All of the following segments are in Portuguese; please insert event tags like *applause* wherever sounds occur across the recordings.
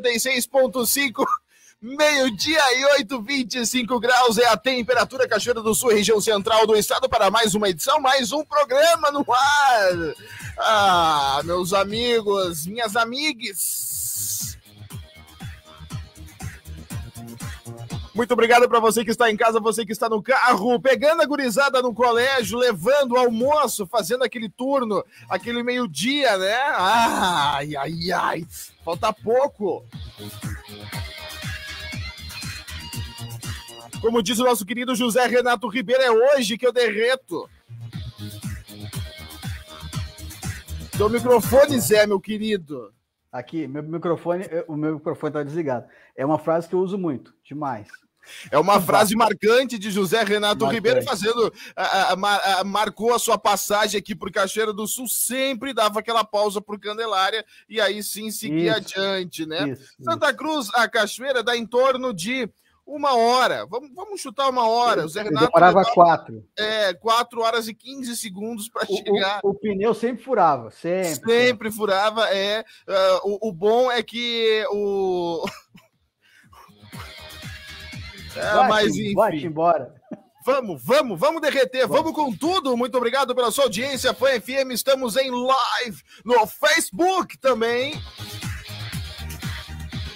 76.5. Meio-dia e 8, 25 graus é a temperatura Cachoeira do Sul, região central do estado, para mais uma edição, mais um programa no ar. Ah, meus amigos, minhas amigas Muito obrigado para você que está em casa, você que está no carro, pegando a gurizada no colégio, levando o almoço, fazendo aquele turno, aquele meio-dia, né? Ai, ai, ai. Falta pouco. Como diz o nosso querido José Renato Ribeiro, é hoje que eu derreto. Seu microfone, Zé, meu querido. Aqui, meu microfone, o meu microfone tá desligado. É uma frase que eu uso muito, demais. É uma frase marcante de José Renato marcante. Ribeiro fazendo. A, a, a, marcou a sua passagem aqui por Cachoeira do Sul, sempre dava aquela pausa por Candelária e aí sim seguia isso, adiante, né? Isso, Santa isso. Cruz, a Cachoeira dá em torno de uma hora. Vamos, vamos chutar uma hora. O Zé Renato. Demorava levava, quatro. É, quatro horas e quinze segundos para chegar. O, o, pneu sempre furava, sempre. Sempre furava, é. Uh, o, o bom é que o. É, mas enfim. Bote embora. Vamos, vamos, vamos derreter, vamos. vamos com tudo. Muito obrigado pela sua audiência, fã FM. Estamos em live no Facebook também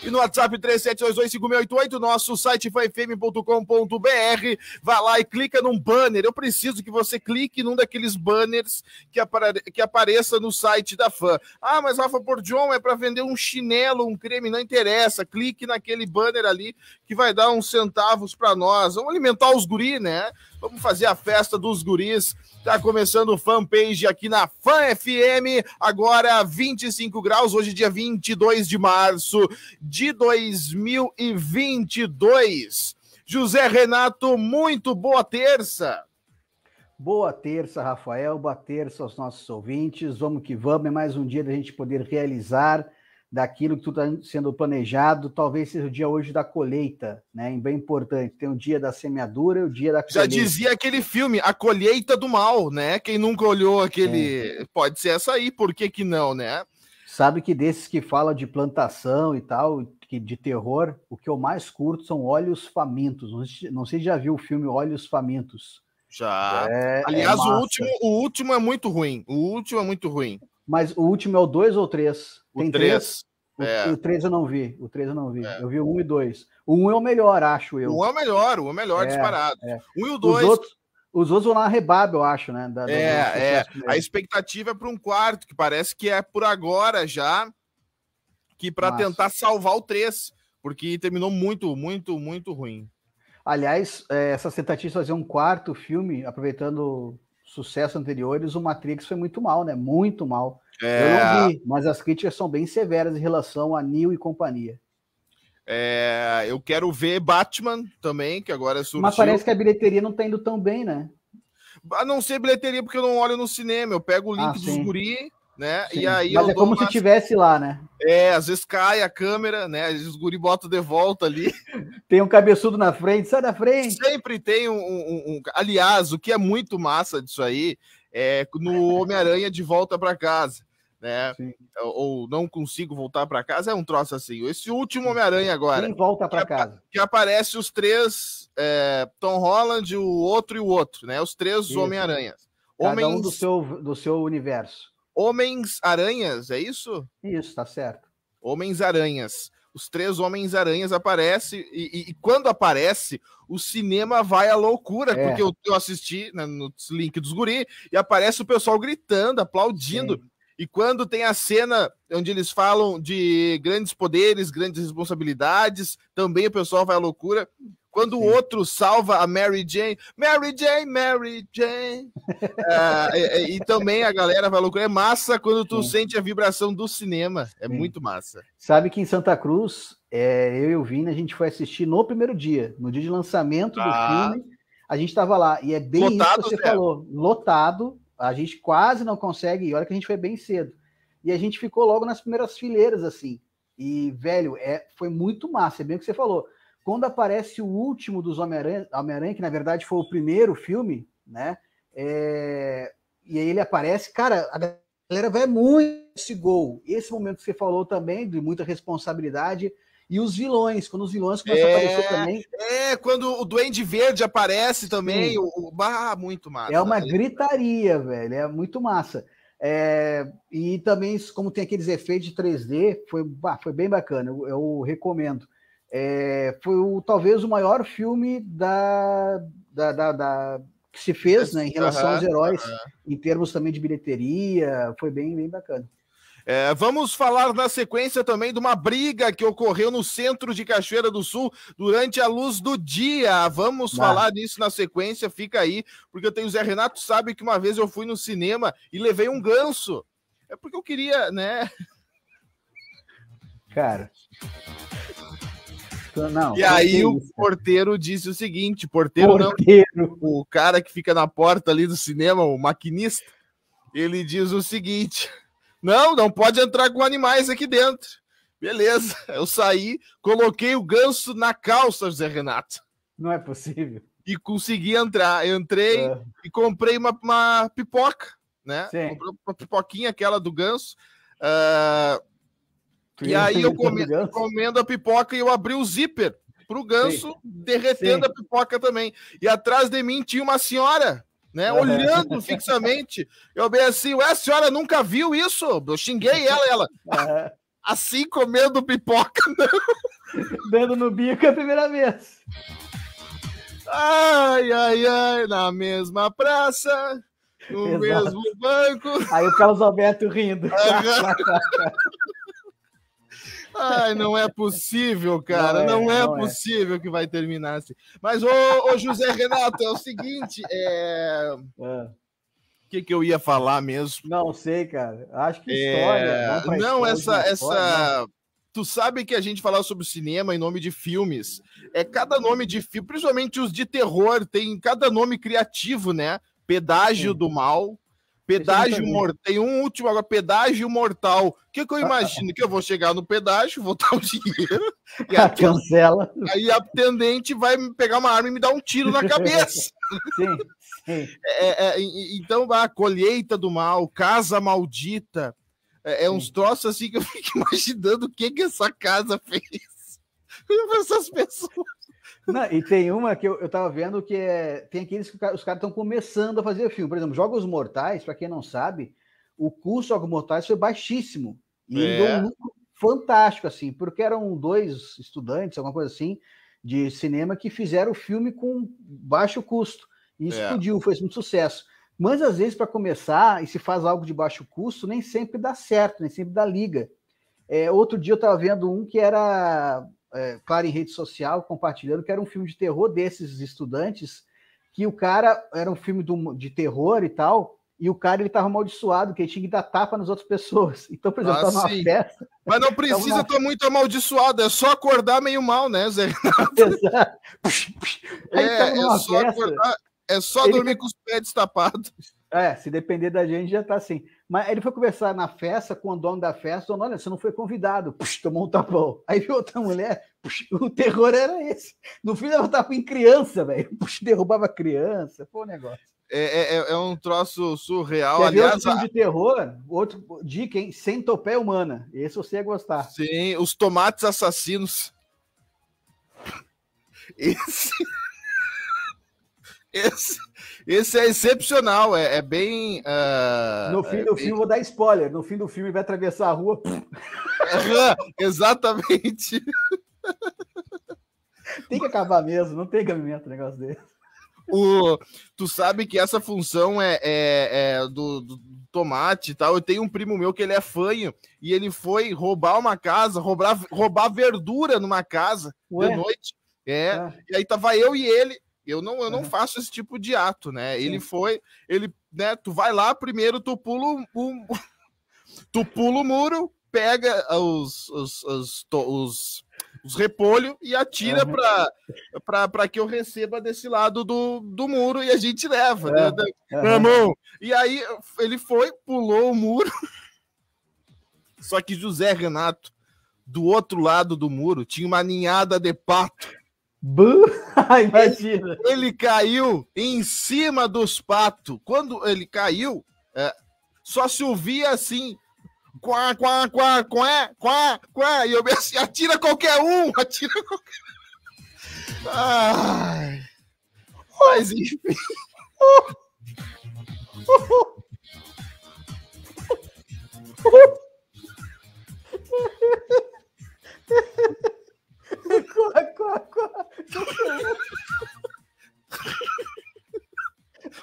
e no WhatsApp 37225688, nosso site fanfm.com.br. Vai lá e clica num banner. Eu preciso que você clique num daqueles banners que, apare... que apareça no site da fã. Ah, mas Rafa John é para vender um chinelo, um creme, não interessa. Clique naquele banner ali que vai dar uns centavos para nós. Vamos alimentar os guri, né? Vamos fazer a festa dos guris. Tá começando o fanpage aqui na Fan FM, agora 25 graus, hoje dia 22 de março de 2022. José Renato, muito boa terça. Boa terça, Rafael. Boa terça aos nossos ouvintes. Vamos que vamos. É mais um dia da gente poder realizar daquilo que está sendo planejado, talvez seja o dia hoje da colheita, né? Bem importante. Tem o dia da semeadura e o dia da colheita. Já dizia aquele filme, A Colheita do Mal, né? Quem nunca olhou aquele. É. Pode ser essa aí, por que, que não, né? Sabe que desses que fala de plantação e tal, de terror, o que eu mais curto são Olhos Famintos. Não sei se já viu o filme Olhos Famintos. Já. É, é Aliás, é o, último, o último é muito ruim. O último é muito ruim. Mas o último é o dois ou três? O Tem 3. O 3 é. eu não vi. O 3 eu não vi. É. Eu vi o 1 e 2. O 1 é o melhor, acho eu. O 1 é o melhor, o é melhor, é, disparado. É. e o 2. Os outros, os outros vão lá rebabe, eu acho, né? Da, é, é. A expectativa é para um quarto, que parece que é por agora já, que para tentar salvar o 3, porque terminou muito, muito, muito ruim. Aliás, é, essa tentativa de fazer um quarto filme, aproveitando sucessos anteriores, o Matrix foi muito mal, né? Muito mal. É... Eu não é, vi, mas as críticas são bem severas em relação a Neil e companhia. É, eu quero ver Batman também, que agora é surgiu. Mas parece que a bilheteria não está indo tão bem, né? A não ser bilheteria, porque eu não olho no cinema. Eu pego o link ah, do guri, né? Sim. E aí Mas é como uma... se tivesse lá, né? É, às vezes cai a câmera, né? os guri botam de volta ali. *laughs* tem um cabeçudo na frente, sai da frente. Sempre tem um, um, um... Aliás, o que é muito massa disso aí é no Homem-Aranha de volta para casa né? Sim. Ou não consigo voltar para casa, é um troço assim. Esse último Homem-Aranha agora. Quem volta para casa? Que aparece os três, é, Tom Holland, o outro e o outro, né? Os três Homem-Aranhas. Homens... Cada um do seu, do seu universo. Homens-Aranhas, é isso? Isso, tá certo. Homens-Aranhas. Os três Homens-Aranhas aparecem, e, e, e, quando aparece, o cinema vai à loucura, é. porque eu, eu assisti né, no link dos guri, e aparece o pessoal gritando, aplaudindo. Sim. E quando tem a cena onde eles falam de grandes poderes, grandes responsabilidades, também o pessoal vai à loucura. Quando Sim. o outro salva a Mary Jane, Mary Jane, Mary Jane. e, *laughs* ah, é, é, e, também a galera vai à loucura. É massa quando tu Sim. sente a vibração do cinema. É Sim. muito massa. Sabe que em Santa Cruz, é, eu e o Vini, a gente foi assistir no primeiro dia, no dia de lançamento do ah. filme. A gente estava lá. E é bem Lotado, isso que você falou. Lotado a gente quase não consegue, e olha que a gente foi bem cedo. E a gente ficou logo nas primeiras fileiras, assim. E, velho, é, foi muito massa, é bem o que você falou. Quando aparece o último dos Homem-Aranha, Homem que na verdade foi o primeiro filme, né? É, e aí ele aparece, cara, a galera vai muito esse gol. Esse momento que você falou também, de muita responsabilidade, e os vilões, quando os vilões começam é, a aparecer também. É, quando o Duende Verde aparece também, Sim. o, bah, muito massa. É uma né? gritaria, velho, é muito massa. É, e também, como tem aqueles efeitos de 3D, foi, bah, foi bem bacana, eu, eu recomendo. É, foi o, talvez o maior filme da, da, da, da que se fez né, em relação uhum, aos heróis, uhum. em termos também de bilheteria, foi bem, bem bacana. É, vamos falar na sequência também de uma briga que ocorreu no centro de Cachoeira do Sul durante a luz do dia. Vamos falar disso na sequência, fica aí, porque eu tenho o Zé Renato sabe que uma vez eu fui no cinema e levei um ganso. É porque eu queria, né? Cara. Não, e aí o porteiro disse o seguinte: porteiro, porteiro. Não, o cara que fica na porta ali do cinema, o maquinista, ele diz o seguinte. Não, não pode entrar com animais aqui dentro. Beleza, *laughs* eu saí, coloquei o ganso na calça, José Renato. Não é possível. E consegui entrar. Eu entrei é. e comprei uma, uma pipoca, né? Sim. Comprei uma pipoquinha, aquela do ganso. Uh, e aí *laughs* eu comendo a pipoca e eu abri o zíper pro ganso, Sim. derretendo Sim. a pipoca também. E atrás de mim tinha uma senhora né? Olhando fixamente. Eu bem assim, ué, a senhora nunca viu isso? Eu xinguei *laughs* ela, ela. Uhum. Assim comendo pipoca, *laughs* não. Dando no bico a primeira vez. Ai, ai, ai, na mesma praça, no Exato. mesmo banco. Aí o Carlos Alberto rindo. Uhum. *laughs* Ai, não é possível, cara. Não é, não é não é. possível é. que vai terminar assim. Mas, ô, ô, José Renato, é o seguinte. É... é. O que, que eu ia falar mesmo? Não sei, cara. Acho que é, história. Não, não história, essa. É essa... não. Né? Tu sabe que a gente falar sobre cinema em nome de filmes. É cada nome de filme, principalmente os de terror, tem cada nome criativo, né? Pedágio Sim. do Mal, Pedágio mortal. Tem um último agora, pedágio mortal. O que, que eu ah, ah, imagino? Ah. que eu vou chegar no pedágio, vou dar o *laughs* dinheiro. E a Cancela. Aí a atendente vai pegar uma arma e me dar um tiro na cabeça. *laughs* sim, sim. É, é, é então, a colheita do mal, casa maldita. É, é uns troços assim que eu fico *laughs* imaginando o que, que essa casa fez. Essas pessoas. Não, e tem uma que eu, eu tava vendo que é. Tem aqueles que os caras estão começando a fazer filme. Por exemplo, Jogos Mortais, para quem não sabe, o custo de Jogos Mortais foi baixíssimo. E é. deu um é. lucro fantástico, assim, porque eram dois estudantes, alguma coisa assim, de cinema que fizeram o filme com baixo custo. E é. explodiu, fez muito sucesso. Mas às vezes, para começar, e se faz algo de baixo custo, nem sempre dá certo, nem sempre dá liga. É, outro dia eu estava vendo um que era é, claro, em rede social, compartilhando, que era um filme de terror desses estudantes, que o cara era um filme do, de terror e tal, e o cara ele amaldiçoado, que ele tinha que dar tapa nas outras pessoas. *laughs* Então, por exemplo, ah, numa festa. Mas não precisa estar muito amaldiçoado, é só acordar meio mal, né, Zé Renato? *laughs* *laughs* Aí, é, é só, festa, acordar, é só dormir com os pés tapados. É, se depender da gente já tá assim. Mas ele foi conversar na festa com o dono da festa, falando, olha, você não foi convidado, Puxa, tomou um tapão. Aí viu outra mulher, Puxa, o terror era esse. No fim ela tava em criança, velho. puxa derrubava criança, foi um negócio. É, é, é, é um troço surreal. Quer Aliás, outro filme de terror, outro dica, hein? topé humana. Esse você ia gostar. Sim, os tomates assassinos. Esse. *laughs* Esse esse é excepcional, é, é bem. Uh, no fim é do bem... filme, vou dar spoiler. No fim do filme, vai atravessar a rua. *laughs* exatamente. *laughs* tem que acabar mesmo, não tem cabimento um negócio desse. O, tu sabe que essa função é, é, é do, do, tomate e tal. Eu tenho um primo meu que ele é fanho e ele foi roubar uma casa, roubar, roubar verdura numa casa Ué? de noite. É, é, E aí tava eu e ele. Eu não, eu não faço esse tipo de ato, né? Sim. Ele foi, ele, né? Tu vai lá primeiro, tu pula o, *laughs* tu pula o muro, pega os, os, os, os, os repolhos e atira uhum. para que eu receba desse lado do, do muro e a gente leva uhum. né, na é. mão. E aí ele foi, pulou o muro. *laughs* Só que José Renato, do outro lado do muro, tinha uma ninhada de pato. *laughs* Imagina. Ele caiu em cima dos patos. Quando ele caiu, é, só se ouvia assim. Quá, quá, quá, quá, quá, quá. E eu me assim, atira qualquer um, atira qualquer Ai. Mas enfim. *laughs*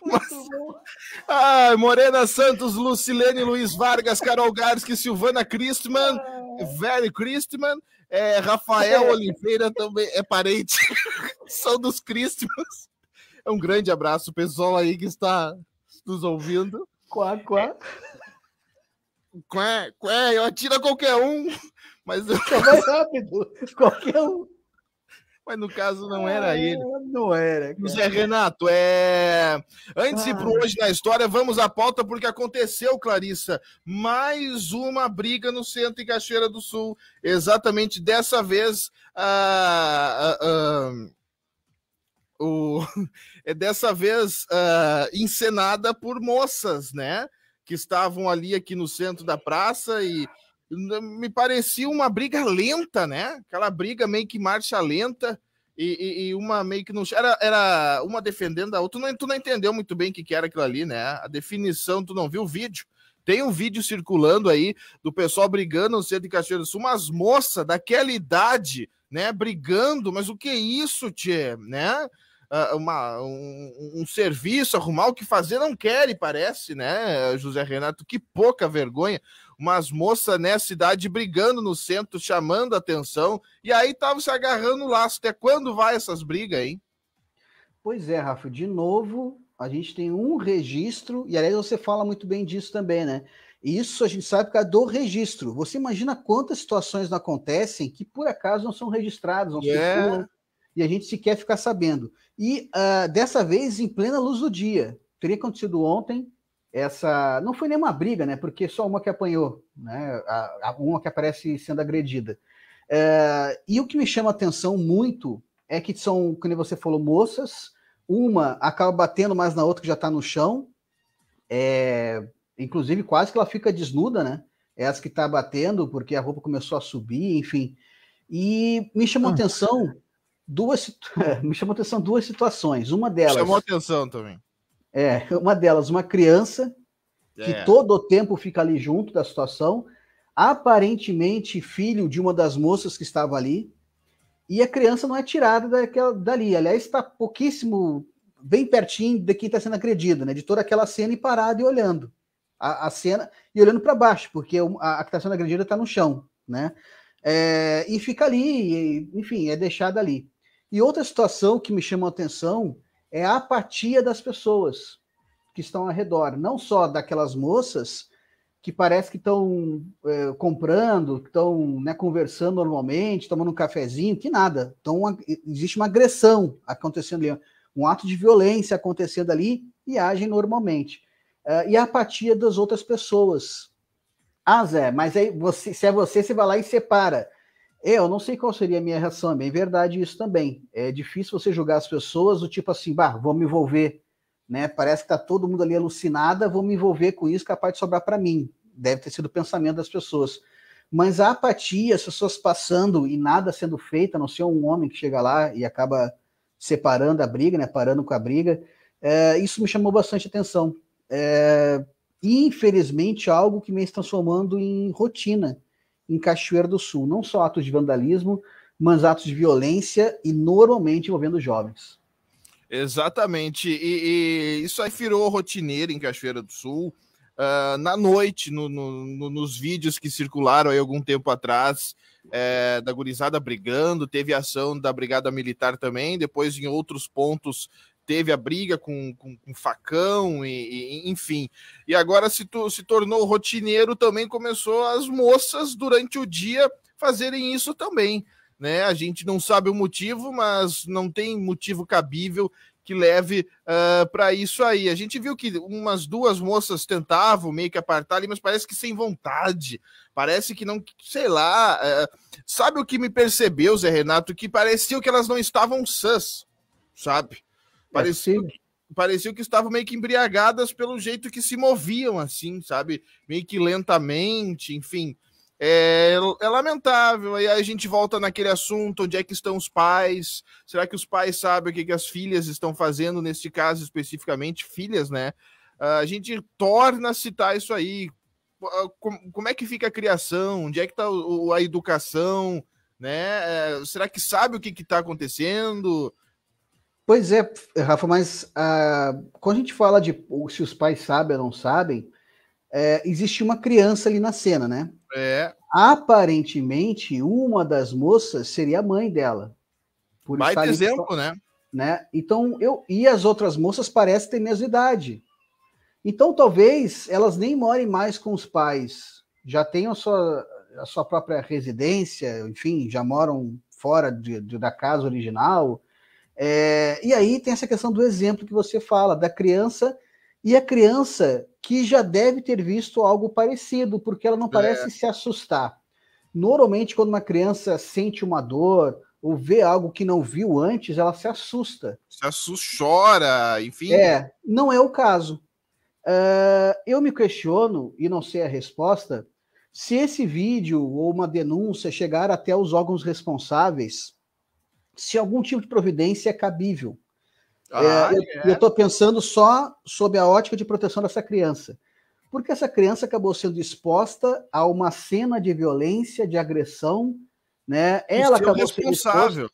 Mas... Ah, Morena Santos, Lucilene Luiz Vargas, Carol Garski, Silvana Christman, ah. Velho Christman, é, Rafael é. Oliveira também é parente, *laughs* são dos Christmas. É um grande abraço, pessoal aí que está nos ouvindo. Quá, quá. Quá, quá, eu atira qualquer um. Mas eu... *laughs* mais rápido. Qualquer um. Mas no caso não ah, era é, ele. Não era. Cara. José Renato, é... antes de ir para ah. hoje na história, vamos à pauta porque aconteceu, Clarissa, mais uma briga no centro em Cachoeira do Sul. Exatamente dessa vez. Ah, o... *laughs* é dessa vez encenada por moças, né? Que estavam ali aqui no centro da praça e me parecia uma briga lenta, né? Aquela briga meio que marcha lenta e, e, e uma meio que não. Era, era uma defendendo a outra. Tu não, tu não entendeu muito bem o que, que era aquilo ali, né? A definição, tu não viu o vídeo. Tem um vídeo circulando aí do pessoal brigando no centro de Caxias do Sul, umas moças daquela idade, né? Brigando, mas o que é isso, Tchê, né? Ah, uma, um, um, serviço, arrumar o que fazer, não e parece, né, José Renato? Que pouca vergonha umas moças nessa né, cidade brigando no centro, chamando atenção, e aí tava se agarrando o laço. Até quando vai essas brigas, hein? Pois é, Rafa, de novo, a gente tem um registro, e aliás você fala muito bem disso também, né? Isso a gente sabe por causa do registro. Você imagina quantas situações não acontecem que por acaso não são registradas, não yeah. É. circulam, e a gente sequer ficar sabendo. E uh, dessa vez em plena luz do dia. Teria acontecido ontem, essa. Não foi nenhuma briga, né? Porque só uma que apanhou, né? A, uma que aparece sendo agredida. É, e o que me chama atenção muito é que são, como você falou, moças. Uma acaba batendo mais na outra que já está no chão. É, inclusive, quase que ela fica desnuda, né? Essa é que está batendo, porque a roupa começou a subir, enfim. E me chamou ah. atenção duas *laughs* me chamou atenção duas situações. Uma delas. Chamou atenção também. É, uma delas, uma criança que é. todo o tempo fica ali junto da situação, aparentemente filho de uma das moças que estava ali, e a criança não é tirada daquela, dali. Aliás, está pouquíssimo, bem pertinho de quem está sendo agredido, né? De toda aquela cena e parado e olhando a, a cena e olhando para baixo, porque a, a que está sendo agredida está no chão, né? É, e fica ali, e, enfim, é deixada ali. E outra situação que me chamou a atenção é a apatia das pessoas que estão ao redor, não só daquelas moças que parece que estão é, comprando, estão né, conversando normalmente, tomando um cafezinho, que nada. Então, existe uma agressão acontecendo ali, um ato de violência acontecendo ali e agem normalmente. Uh, e a apatia das outras pessoas. Ah, Zé, mas aí você, se é você, você vai lá e separa. É, eu não sei qual seria a minha reação, é bem verdade isso também. É difícil você julgar as pessoas do tipo assim, bah, vou me envolver, né? Parece que tá todo mundo ali alucinada, vou me envolver com isso, capaz é de sobrar para mim. Deve ter sido o pensamento das pessoas. Mas a apatia, as pessoas passando e nada sendo feito, a não ser um homem que chega lá e acaba separando a briga, né? Parando com a briga, é, isso me chamou bastante atenção. É, infelizmente, algo que me está transformando em rotina em Cachoeira do Sul, não só atos de vandalismo, mas atos de violência e normalmente envolvendo jovens. Exatamente, e, e isso aí virou rotineiro em Cachoeira do Sul. Uh, na noite, no, no, no, nos vídeos que circularam aí algum tempo atrás, é, da gurizada brigando, teve ação da Brigada Militar também, depois em outros pontos teve a briga com, com, com facão e, e, enfim. E agora se, tu, se tornou rotineiro também começou as moças durante o dia fazerem isso também, né? A gente não sabe o motivo, mas não tem motivo cabível que leve uh, ah, para isso aí. A gente viu que umas duas moças tentavam meio que apartar ali, mas parece que sem vontade, parece que não, sei lá. Uh, sabe o que me percebeu, Zé Renato? Que parecia que elas não estavam sãs, sabe? É. Parecia, parecia que estavam meio que embriagadas pelo jeito que se moviam, assim, sabe? Meio que lentamente, enfim. É, é, lamentável. Aí a gente volta naquele assunto: onde é que estão os pais? Será que os pais sabem o que, que as filhas estão fazendo, nesse caso especificamente, filhas, né? Ah, a gente torna a citar isso aí. Ah, como é que fica a criação? Onde é que está a educação? Né? É, será que sabe o que está acontecendo? Pois é, Rafa, mas ah, quando a gente fala de se os pais sabem ou não sabem, é, existe uma criança ali na cena, né? É. Aparentemente, uma das moças seria a mãe dela. Por Vai estar exemplo, ali, né? né? Então, eu e as outras moças parecem ter mesma idade. Então, talvez elas nem morem mais com os pais, já tenham a sua, a sua própria residência, enfim, já moram fora de, de, da casa original é, e aí tem essa questão do exemplo que você fala, da criança, e a criança que já deve ter visto algo parecido, porque ela não é. parece é. se assustar. Normalmente, quando uma criança sente uma dor ou vê algo que não viu antes, ela se assusta. Se assusta, chora, enfim. É, não é o caso. Uh, eu me questiono, e não sei a resposta, se esse vídeo ou uma denúncia chegar até os órgãos responsáveis, se algum tipo de providência é cabível. Ah, é, eu é. estou pensando só sob a ótica de proteção dessa criança. Porque essa criança acabou sendo exposta a uma cena de violência, de agressão, né? Ela é acabou responsável. sendo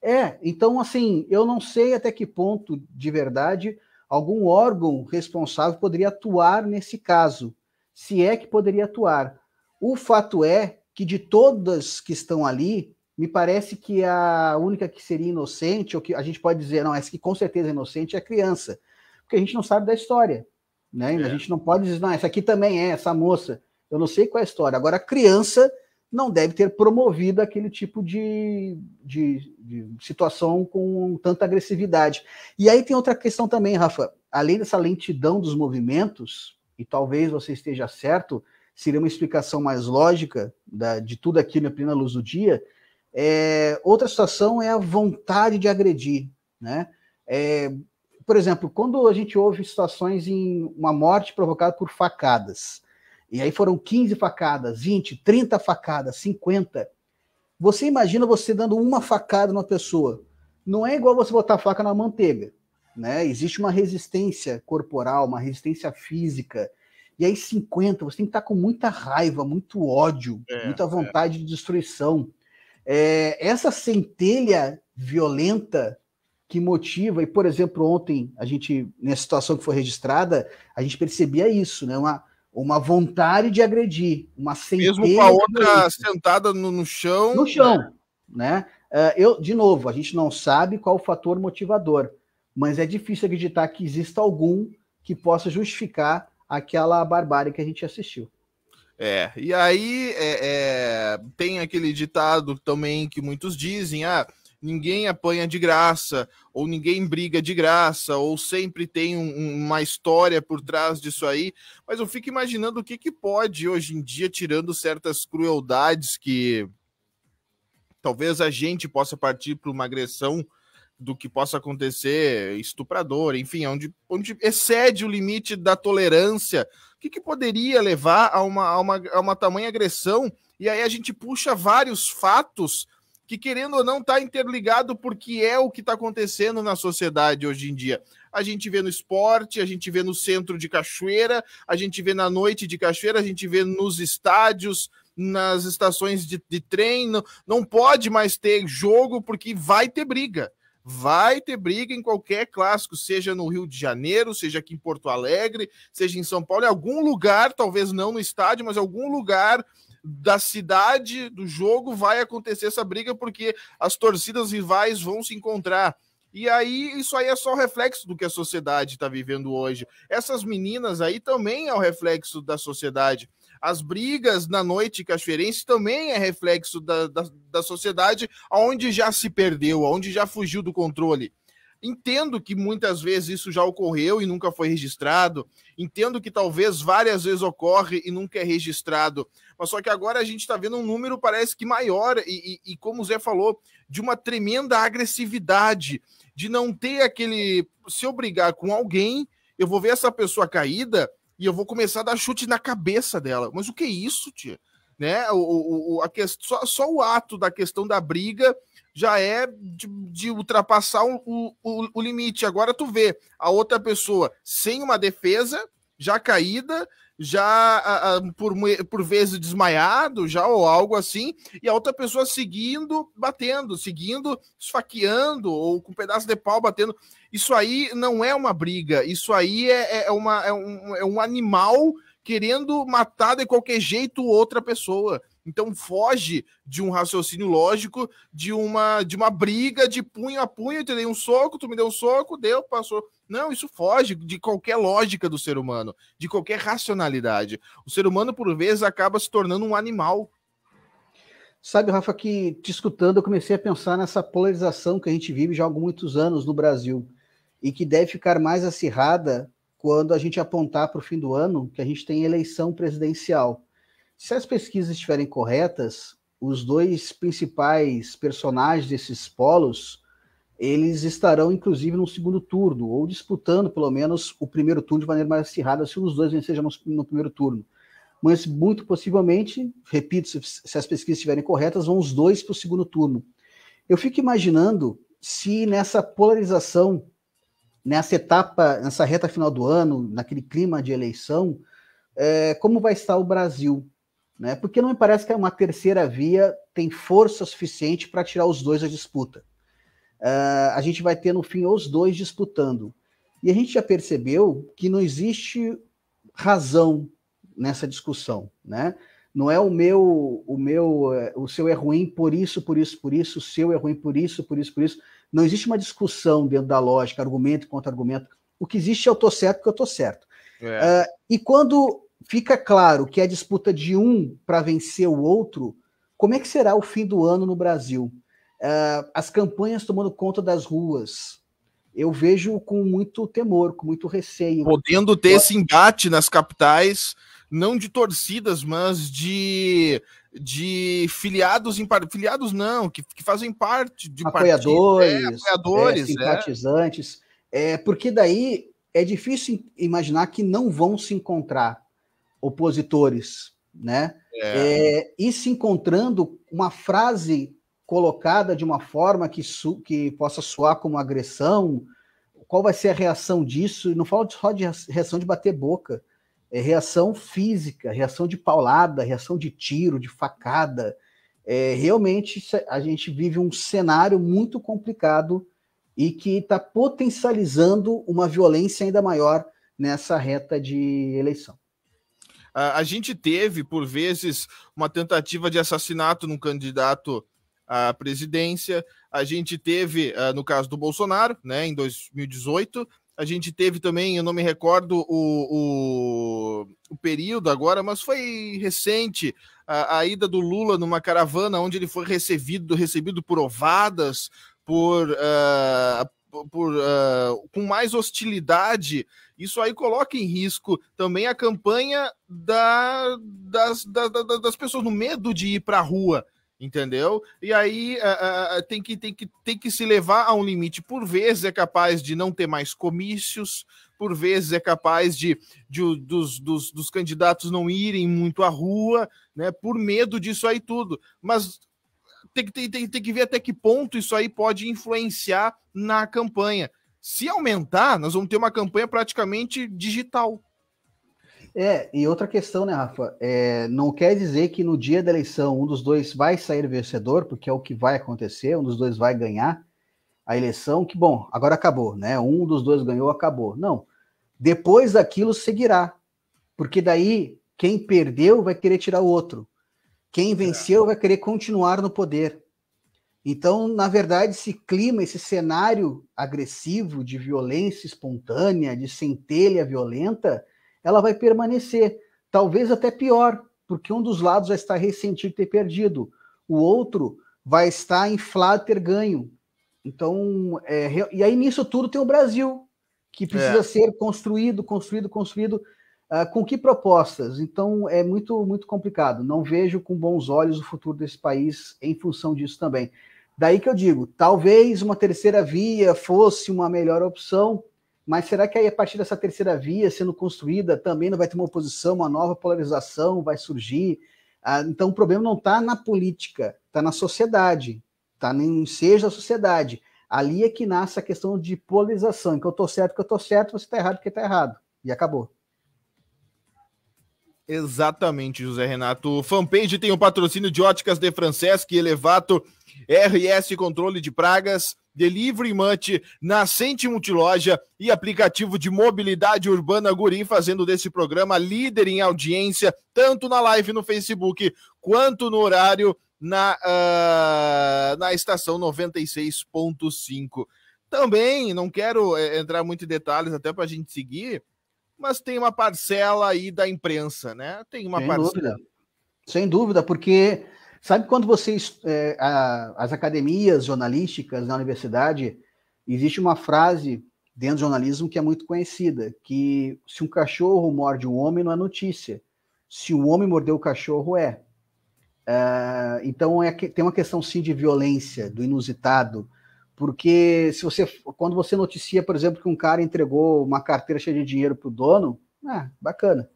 É, então assim, eu não sei até que ponto, de verdade, algum órgão responsável poderia atuar nesse caso, se é que poderia atuar. O fato é que de todas que estão ali, me parece que a única que seria inocente, ou que a gente pode dizer, não, essa que com certeza é inocente, é a criança. Porque a gente não sabe da história. Né? É. A gente não pode dizer, não, essa aqui também é, essa moça. Eu não sei qual é a história. Agora, a criança não deve ter promovido aquele tipo de, de, de, situação com tanta agressividade. E aí tem outra questão também, Rafa. Além dessa lentidão dos movimentos, e talvez você esteja certo, seria uma explicação mais lógica da, de tudo aquilo na plena luz do dia, é, outra situação é a vontade de agredir, né? É, por exemplo, quando a gente ouve situações em uma morte provocada por facadas, e aí foram 15 facadas, 20, 30 facadas, 50. Você imagina você dando uma facada numa pessoa. Não é igual você botar a faca na manteiga, né? Existe uma resistência corporal, uma resistência física. E aí 50, você tem que estar com muita raiva, muito ódio, é, muita é. vontade é. de destruição. É, essa centelha violenta que motiva, e por exemplo, ontem, a gente, nessa situação que foi registrada, a gente percebia isso, né? Uma, uma vontade de agredir, uma centelha. Mesmo com a outra sentada no, no chão. No né? chão, né? É, eu, de novo, a gente não sabe qual o fator motivador, mas é difícil acreditar que exista algum que possa justificar aquela barbárie que a gente assistiu. É, e aí é, é, tem aquele ditado também que muitos dizem: ah, ninguém apanha de graça, ou ninguém briga de graça, ou sempre tem um, uma história por trás disso aí. Mas eu fico imaginando o que, que pode hoje em dia, tirando certas crueldades que talvez a gente possa partir para uma agressão do que possa acontecer, estuprador, enfim, onde, onde excede o limite da tolerância, o que, que poderia levar a uma, a, uma, a uma tamanha agressão? E aí a gente puxa vários fatos que, querendo ou não, está interligado porque é o que está acontecendo na sociedade hoje em dia. A gente vê no esporte, a gente vê no centro de Cachoeira, a gente vê na noite de Cachoeira, a gente vê nos estádios, nas estações de, de trem. Não, não pode mais ter jogo porque vai ter briga vai ter briga em qualquer clássico, seja no Rio de Janeiro, seja aqui em Porto Alegre, seja em São Paulo, em algum lugar, talvez não no estádio, mas algum lugar da cidade do jogo vai acontecer essa briga porque as torcidas rivais vão se encontrar. E aí, isso aí é só o reflexo do que a sociedade está vivendo hoje. Essas meninas aí também é o reflexo da sociedade. As brigas na noite cachoeirense também é reflexo da, da, da sociedade onde já se perdeu, onde já fugiu do controle. Entendo que muitas vezes isso já ocorreu e nunca foi registrado. Entendo que talvez várias vezes ocorre e nunca é registrado. Mas só que agora a gente está vendo um número, parece que maior, e, e, e, como o Zé falou, de uma tremenda agressividade, de não ter aquele. Se eu brigar com alguém, eu vou ver essa pessoa caída, e eu vou começar a dar chute na cabeça dela. Mas o que é isso, tia? Né? O, o, a que... só, só o ato da questão da briga já é de, de ultrapassar o, o, o limite. Agora tu vê a outra pessoa sem uma defesa, já caída, já por, por vezes desmaiado, já ou algo assim, e a outra pessoa seguindo, batendo, seguindo, esfaqueando, ou com um pedaço de pau batendo. Isso aí não é uma briga, isso aí é, é, é uma, é, um, é um animal querendo matar de qualquer jeito outra pessoa. Então foge de um raciocínio lógico, de uma de uma briga de punho a punho, eu te dei um soco, tu me deu um soco, deu, passou. Não, isso foge de qualquer lógica do ser humano, de qualquer racionalidade. O ser humano, por vezes, acaba se tornando um animal. Sabe, Rafa, que te escutando, eu comecei a pensar nessa polarização que a gente vive já há muitos anos no Brasil e que deve ficar mais acirrada quando a gente apontar para o fim do ano que a gente tem eleição presidencial. Se as pesquisas estiverem corretas, os dois principais personagens desses polos eles estarão, inclusive, no segundo turno, ou disputando, pelo menos, o primeiro turno de maneira mais acirrada, se os dois vencerem no, no primeiro turno. Mas, muito possivelmente, repito, se, se as pesquisas estiverem corretas, vão os dois para o segundo turno. Eu fico imaginando se nessa polarização, nessa etapa, nessa reta final do ano, naquele clima de eleição, é, como vai estar o Brasil? Né? Porque não me parece que uma terceira via tem força suficiente para tirar os dois da disputa uh, a gente vai ter no fim os dois disputando. E a gente já percebeu que não existe razão nessa discussão, né? Não é o meu, o meu, o seu é ruim por isso, por isso, por isso, o seu é ruim por isso, por isso, por isso. Não existe uma discussão dentro da lógica, argumento contra argumento. O que existe é eu tô certo que eu tô certo. É. Uh, e quando fica claro que é disputa de um para vencer o outro, como é que será o fim do ano no Brasil? uh, as campanhas tomando conta das ruas. Eu vejo com muito temor, com muito receio. Podendo ter esse embate nas capitais, não de torcidas, mas de de filiados em filiados não, que, que fazem parte de apoiadores, é, apoiadores é, é. simpatizantes, é. é. porque daí é difícil imaginar que não vão se encontrar opositores, né? É. é e se encontrando uma frase colocada de uma forma que, su, que possa soar como agressão? Qual vai ser a reação disso? Não falo só de reação de bater boca, é reação física, reação de paulada, reação de tiro, de facada. É, realmente é, a gente vive um cenário muito complicado e que está potencializando uma violência ainda maior nessa reta de eleição. A gente teve, por vezes, uma tentativa de assassinato num candidato a presidência. A gente teve, uh, no caso do Bolsonaro, né, em 2018, a gente teve também, eu não me recordo o, o, o período agora, mas foi recente a, a, ida do Lula numa caravana onde ele foi recebido, recebido por ovadas, por, uh, por uh, com mais hostilidade. Isso aí coloca em risco também a campanha da, das, da, da, das pessoas no medo de ir para a rua entendeu? E aí uh, uh, tem, que, tem, que, tem que se levar a um limite. Por vezes é capaz de não ter mais comícios, por vezes é capaz de, de dos, dos, dos, candidatos não irem muito à rua, né? Por medo disso aí tudo. Mas tem que, tem, tem, tem que ver até que ponto isso aí pode influenciar na campanha. Se aumentar, nós vamos ter uma campanha praticamente digital. É, e outra questão, né, Rafa? É, não quer dizer que no dia da eleição um dos dois vai sair vencedor, porque é o que vai acontecer, um dos dois vai ganhar a eleição, que bom, agora acabou, né? Um dos dois ganhou, acabou. Não. Depois daquilo seguirá. Porque daí quem perdeu vai querer tirar o outro. Quem é. venceu vai querer continuar no poder. Então, na verdade, esse clima, esse cenário agressivo de violência espontânea, de centelha violenta, ela vai permanecer, talvez até pior, porque um dos lados vai estar ressentido de ter perdido, o outro vai estar inflado ter ganho. Então, é, e aí nisso tudo tem o Brasil, que é. precisa é. ser construído, construído, construído. Uh, com que propostas? Então é muito, muito complicado. Não vejo com bons olhos o futuro desse país em função disso também. Daí que eu digo, talvez uma terceira via fosse uma melhor opção, mas será que aí, a partir dessa terceira via sendo construída, também não vai ter uma oposição, uma nova polarização vai surgir? Ah, então, o problema não está na política, está na sociedade, está nem seja a sociedade. Ali é que nasce a questão de polarização, que eu estou certo, que eu estou certo, você está errado, que está errado. E acabou. Exatamente, José Renato. O fanpage tem o patrocínio de Óticas de Francesc, Elevato, RS Controle de Pragas, Delivery Munch, Nascente Multiloja e aplicativo de mobilidade urbana Gurim, fazendo desse programa líder em audiência, tanto na live no Facebook quanto no horário na, uh, na estação 96.5. Também, não quero eh, entrar muito em detalhes até para a gente seguir, mas tem uma parcela aí da imprensa, né? Tem uma Sem parcela. Dúvida. Sem dúvida, porque Sabe quando vocês, é, a, as academias jornalísticas na universidade, existe uma frase dentro do jornalismo que é muito conhecida, que se um cachorro morde um homem não é notícia, se um homem mordeu o cachorro é. Uh, então é, tem uma questão sim de violência, do inusitado, porque se você, quando você noticia, por exemplo, que um cara entregou uma carteira cheia de dinheiro para o dono, ah, bacana.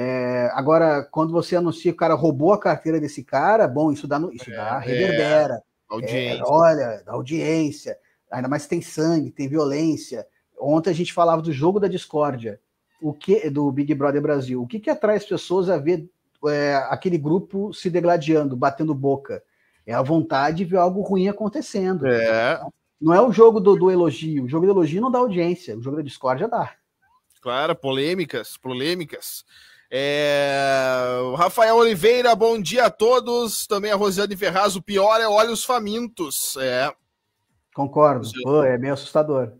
É, agora, quando você anuncia que o cara roubou a carteira desse cara, bom, isso dá, no, isso é, dá é, reverbera. É, audiência. olha, da audiência. Ainda mais tem sangue, tem violência. Ontem a gente falava do jogo da discórdia, o que do Big Brother Brasil. O que, que atrai as pessoas a ver é, aquele grupo se degladiando, batendo boca? É a vontade de ver algo ruim acontecendo. É. Não é o jogo do, do, elogio. O jogo do elogio não dá audiência. O jogo da discórdia dá. Claro, polêmicas, polêmicas. É... Rafael Oliveira, bom dia a todos. Também a Rosiane Ferraz, o pior é olhos famintos. É. Concordo, Pô, é meio assustador.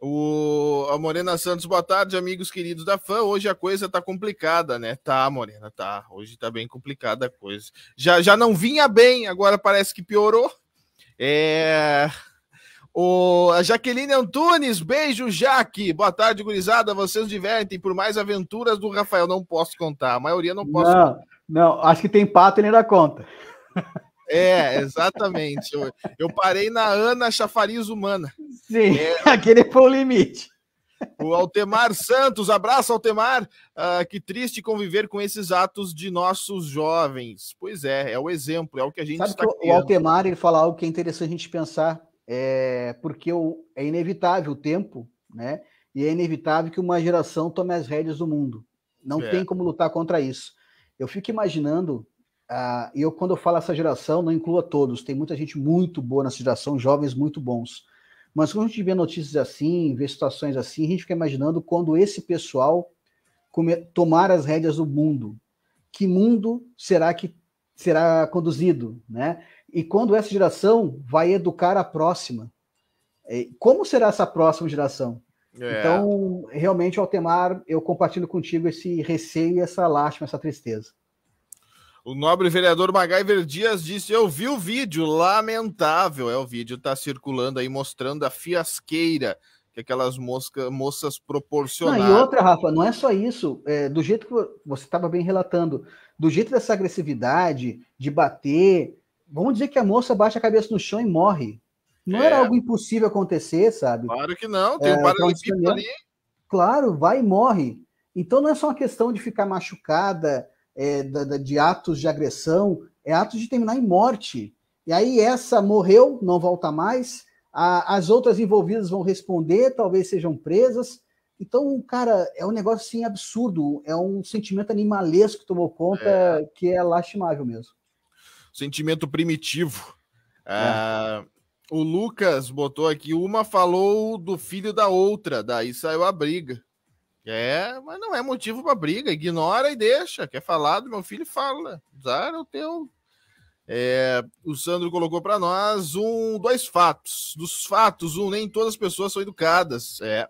O... A Morena Santos, boa tarde, amigos queridos da fã. Hoje a coisa tá complicada, né? Tá, Morena, tá. Hoje tá bem complicada a coisa. Já, já não vinha bem, agora parece que piorou. É. O, a Jaqueline Antunes, beijo, Jaque. Boa tarde, gurizada. Vocês divertem por mais aventuras do Rafael. Não posso contar. A maioria não posso não, contar. Não, acho que tem pato e nem dá conta. É, exatamente. Eu, eu, parei na Ana Chafariz Humana. Sim, é, *laughs* aquele foi o limite. O Altemar Santos, abraço, Altemar. Ah, que triste conviver com esses atos de nossos jovens. Pois é, é o exemplo, é o que a gente Sabe está que O Altemar ele fala algo que é interessante a gente pensar é, porque o, é inevitável o tempo, né? E é inevitável que uma geração tome as rédeas do mundo. Não é. tem como lutar contra isso. Eu fico imaginando, uh, eu quando eu falo essa geração, não incluo a todos, tem muita gente muito boa nessa geração, jovens muito bons. Mas quando a gente vê notícias assim, vê situações assim, a gente fica imaginando quando esse pessoal tomar as rédeas do mundo. Que mundo será que será conduzido, né? e quando essa geração vai educar a próxima. É, como será essa próxima geração? É. Então, realmente, Altemar, eu compartilho contigo esse receio, essa lástima, essa tristeza. O nobre vereador Magaiver Dias disse: Eu vi o vídeo, lamentável. É, o vídeo está circulando aí mostrando a fiasqueira que aquelas mosca, moças proporcionaram. Não, e outra, Rafa, não é só isso. É, do jeito que você estava bem relatando, do jeito dessa agressividade, de bater, Vamos dizer que a moça bate a cabeça no chão e morre. Não é. era algo impossível acontecer, sabe? Claro que não, tem é, um então paralelepípedo é- ali. Claro, vai e morre. Então não é só uma questão de ficar machucada, é, da, da, de atos de agressão, é atos de terminar em morte. E aí essa morreu, não volta mais, a, as outras envolvidas vão responder, talvez sejam presas. Então, cara, é um negócio assim absurdo, é um sentimento animalesco que tomou conta, é. que é lastimável mesmo sentimento primitivo. É. é. o Lucas botou aqui, uma falou do filho da outra, daí saiu a briga. É, mas não é motivo para briga, ignora e deixa. Quer falar do meu filho, fala. Zara o teu. É, o Sandro colocou para nós um, dois fatos. Dos fatos, um, nem todas as pessoas são educadas. É.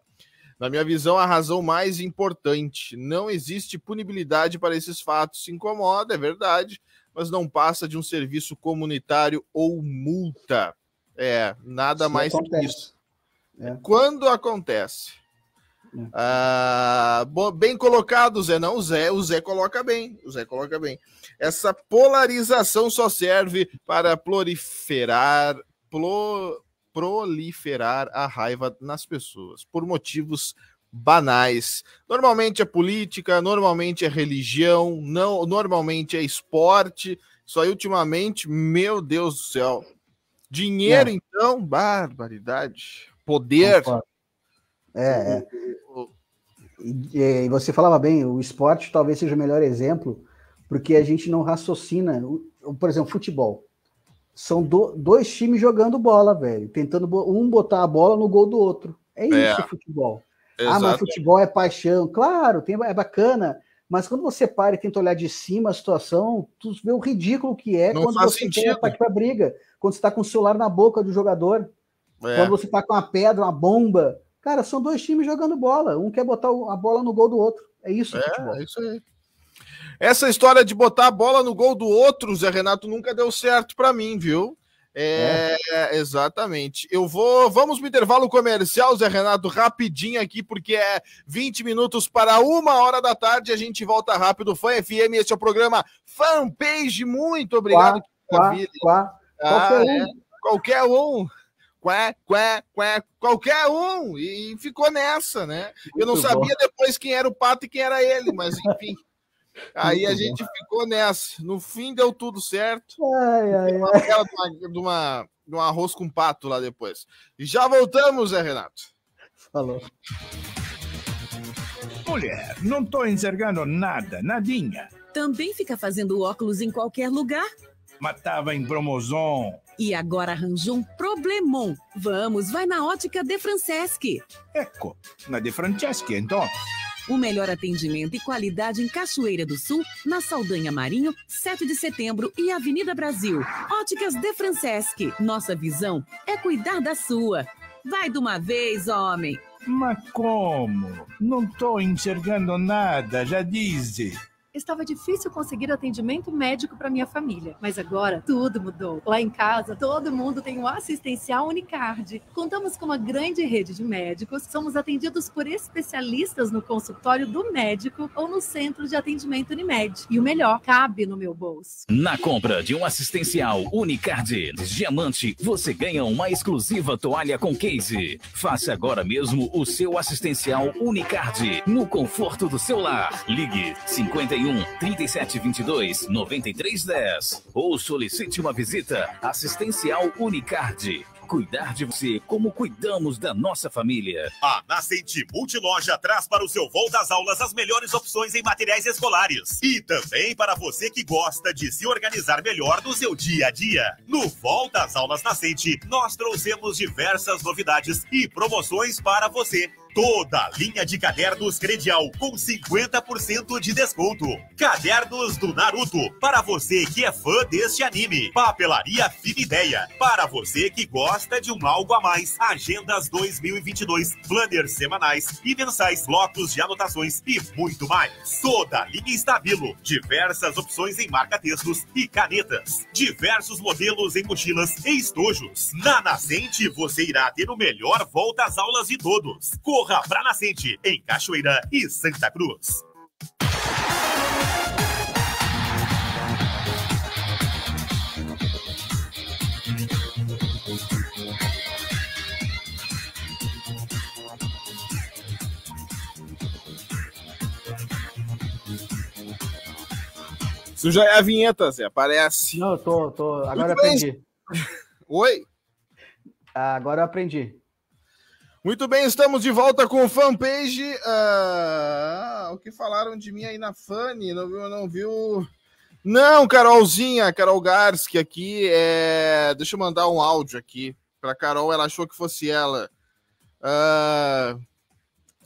Na minha visão, a razão mais importante. Não existe punibilidade para esses fatos. Se incomoda, é verdade mas não passa de um serviço comunitário ou multa. É, nada isso mais acontece. que isso. É. Quando acontece? É. Ah, bem colocado, Zé. Não, o Zé, o Zé coloca bem. O Zé coloca bem. Essa polarização só serve para proliferar, pro, proliferar a raiva nas pessoas por motivos banais. Normalmente é política, normalmente é religião, não, normalmente é esporte. Só aí ultimamente, meu Deus do céu. Dinheiro, é. então, barbaridade. Poder. É, é. E você falava bem, o esporte talvez seja o melhor exemplo, porque a gente não raciocina. Por exemplo, futebol. São do, dois times jogando bola, velho. Tentando um botar a bola no gol do outro. É, é. isso, é. futebol. Exato. Ah, mas futebol é paixão. Claro, tem, é bacana. Mas quando você para e tenta olhar de cima a situação, tu vê o ridículo que é não quando você sentido. tem para briga. Quando você está com o celular na boca do jogador. É. Quando você está com uma pedra, uma bomba. Cara, são dois times jogando bola. Um quer botar a bola no gol do outro. É isso, é, futebol. É isso aí. Essa história de botar a bola no gol do outro, Zé Renato, nunca deu certo para mim, viu? É, é, exatamente. Eu vou. Vamos o intervalo comercial, Zé Renato, rapidinho aqui, porque é 20 minutos para uma hora da tarde. A gente volta rápido. Fã FM, esse é o programa Fanpage. Muito obrigado. Quá, quá, quá. Ah, é, qualquer um. Qué, qué, qué, qualquer um. E ficou nessa, né? Muito Eu não sabia depois quem era o pato e quem era ele, mas enfim. *laughs* Aí a gente ficou nessa. No fim deu tudo certo. Ai, ai, uma, ai. De, uma, de, um arroz com pato lá depois. E já voltamos, é, Renato. Falou. Mulher, não tô enxergando nada, nadinha. Também fica fazendo óculos em qualquer lugar? Matava em Promozon. E agora arranjou um problemão. Vamos, vai na ótica De Franceschi. Ecco, na De Franceschi, então. O melhor atendimento e qualidade em Cachoeira do Sul, na Saldanha Marinho, 7 de setembro e Avenida Brasil. Óticas de Franceschi. Nossa visão é cuidar da sua. Vai de uma vez, homem. Mas como? Não estou enxergando nada, já disse estava difícil conseguir atendimento médico para minha família. Mas agora tudo mudou. Lá em casa, todo mundo tem um assistencial Unicard. Contamos com uma grande rede de médicos, somos atendidos por especialistas no consultório do médico ou no centro de atendimento Unimed. E o melhor, cabe no meu bolso. Na compra de um assistencial Unicard Diamante, você ganha uma exclusiva toalha com case. Faça agora mesmo o seu assistencial Unicard no conforto do seu lar. Ligue 51 31 93 10 ou solicite uma visita assistencial Unicard. Cuidar de você como cuidamos da nossa família. A Nascente Multiloja traz para o seu voo das aulas as melhores opções em materiais escolares. E também para você que gosta de se organizar melhor no seu dia a dia. No Vol das Aulas Nascente, nós trouxemos diversas novidades e promoções para você Toda a linha de cadernos Credial com 50% de desconto. Cadernos do Naruto, para você que é fã deste anime. Papelaria Fina Ideia, para você que gosta de um algo a mais. Agendas 2022, planners semanais e mensais, blocos de anotações e muito mais. Toda a linha Estabilo, diversas opções em marca-textos e canetas. Diversos modelos em mochilas e estojos. Na Nascente, você irá ter o melhor volta às aulas de todos. Corre Corra pra Nascente, em Cachoeira e Santa Cruz. Isso já é a vinheta, Zé. Aparece. Não, eu tô, tô. Agora eu aprendi. Oi? Agora eu aprendi. Muito bem, estamos de volta com o fanpage. Ah, o que falaram de mim aí na Fanny? Não viu? Não viu? Não, Carolzinha, Carol Garski aqui. É... Deixa eu mandar um áudio aqui para Carol. Ela achou que fosse ela. Ah...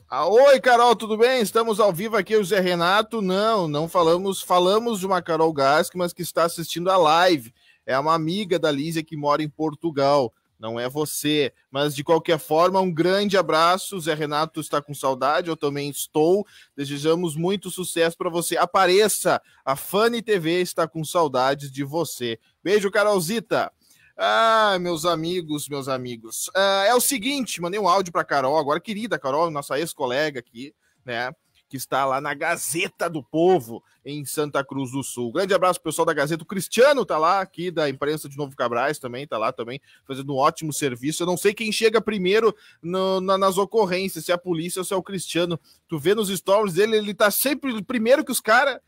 Ah, oi, Carol, tudo bem? Estamos ao vivo aqui, o Zé Renato. Não, não falamos, falamos de uma Carol Gask, mas que está assistindo a live. É uma amiga da Lízia que mora em Portugal não é você. Mas de qualquer forma, um grande abraço. O Zé Renato está com saudade, eu também estou. Desejamos muito sucesso para você. Apareça, a Fani TV está com saudades de você. Beijo, Carolzita. Ah, meus amigos, meus amigos. Ah, é o seguinte, mandei um áudio para Carol agora, querida Carol, nossa ex-colega aqui, né? que está lá na Gazeta do Povo, em Santa Cruz do Sul. Grande abraço, pessoal da Gazeta. O Cristiano está lá, aqui da imprensa de Novo Cabrais também, está lá também, fazendo um ótimo serviço. Eu não sei quem chega primeiro no, na, nas ocorrências, se é a polícia ou se é o Cristiano. Tu vê nos stories dele, ele está sempre primeiro que os caras.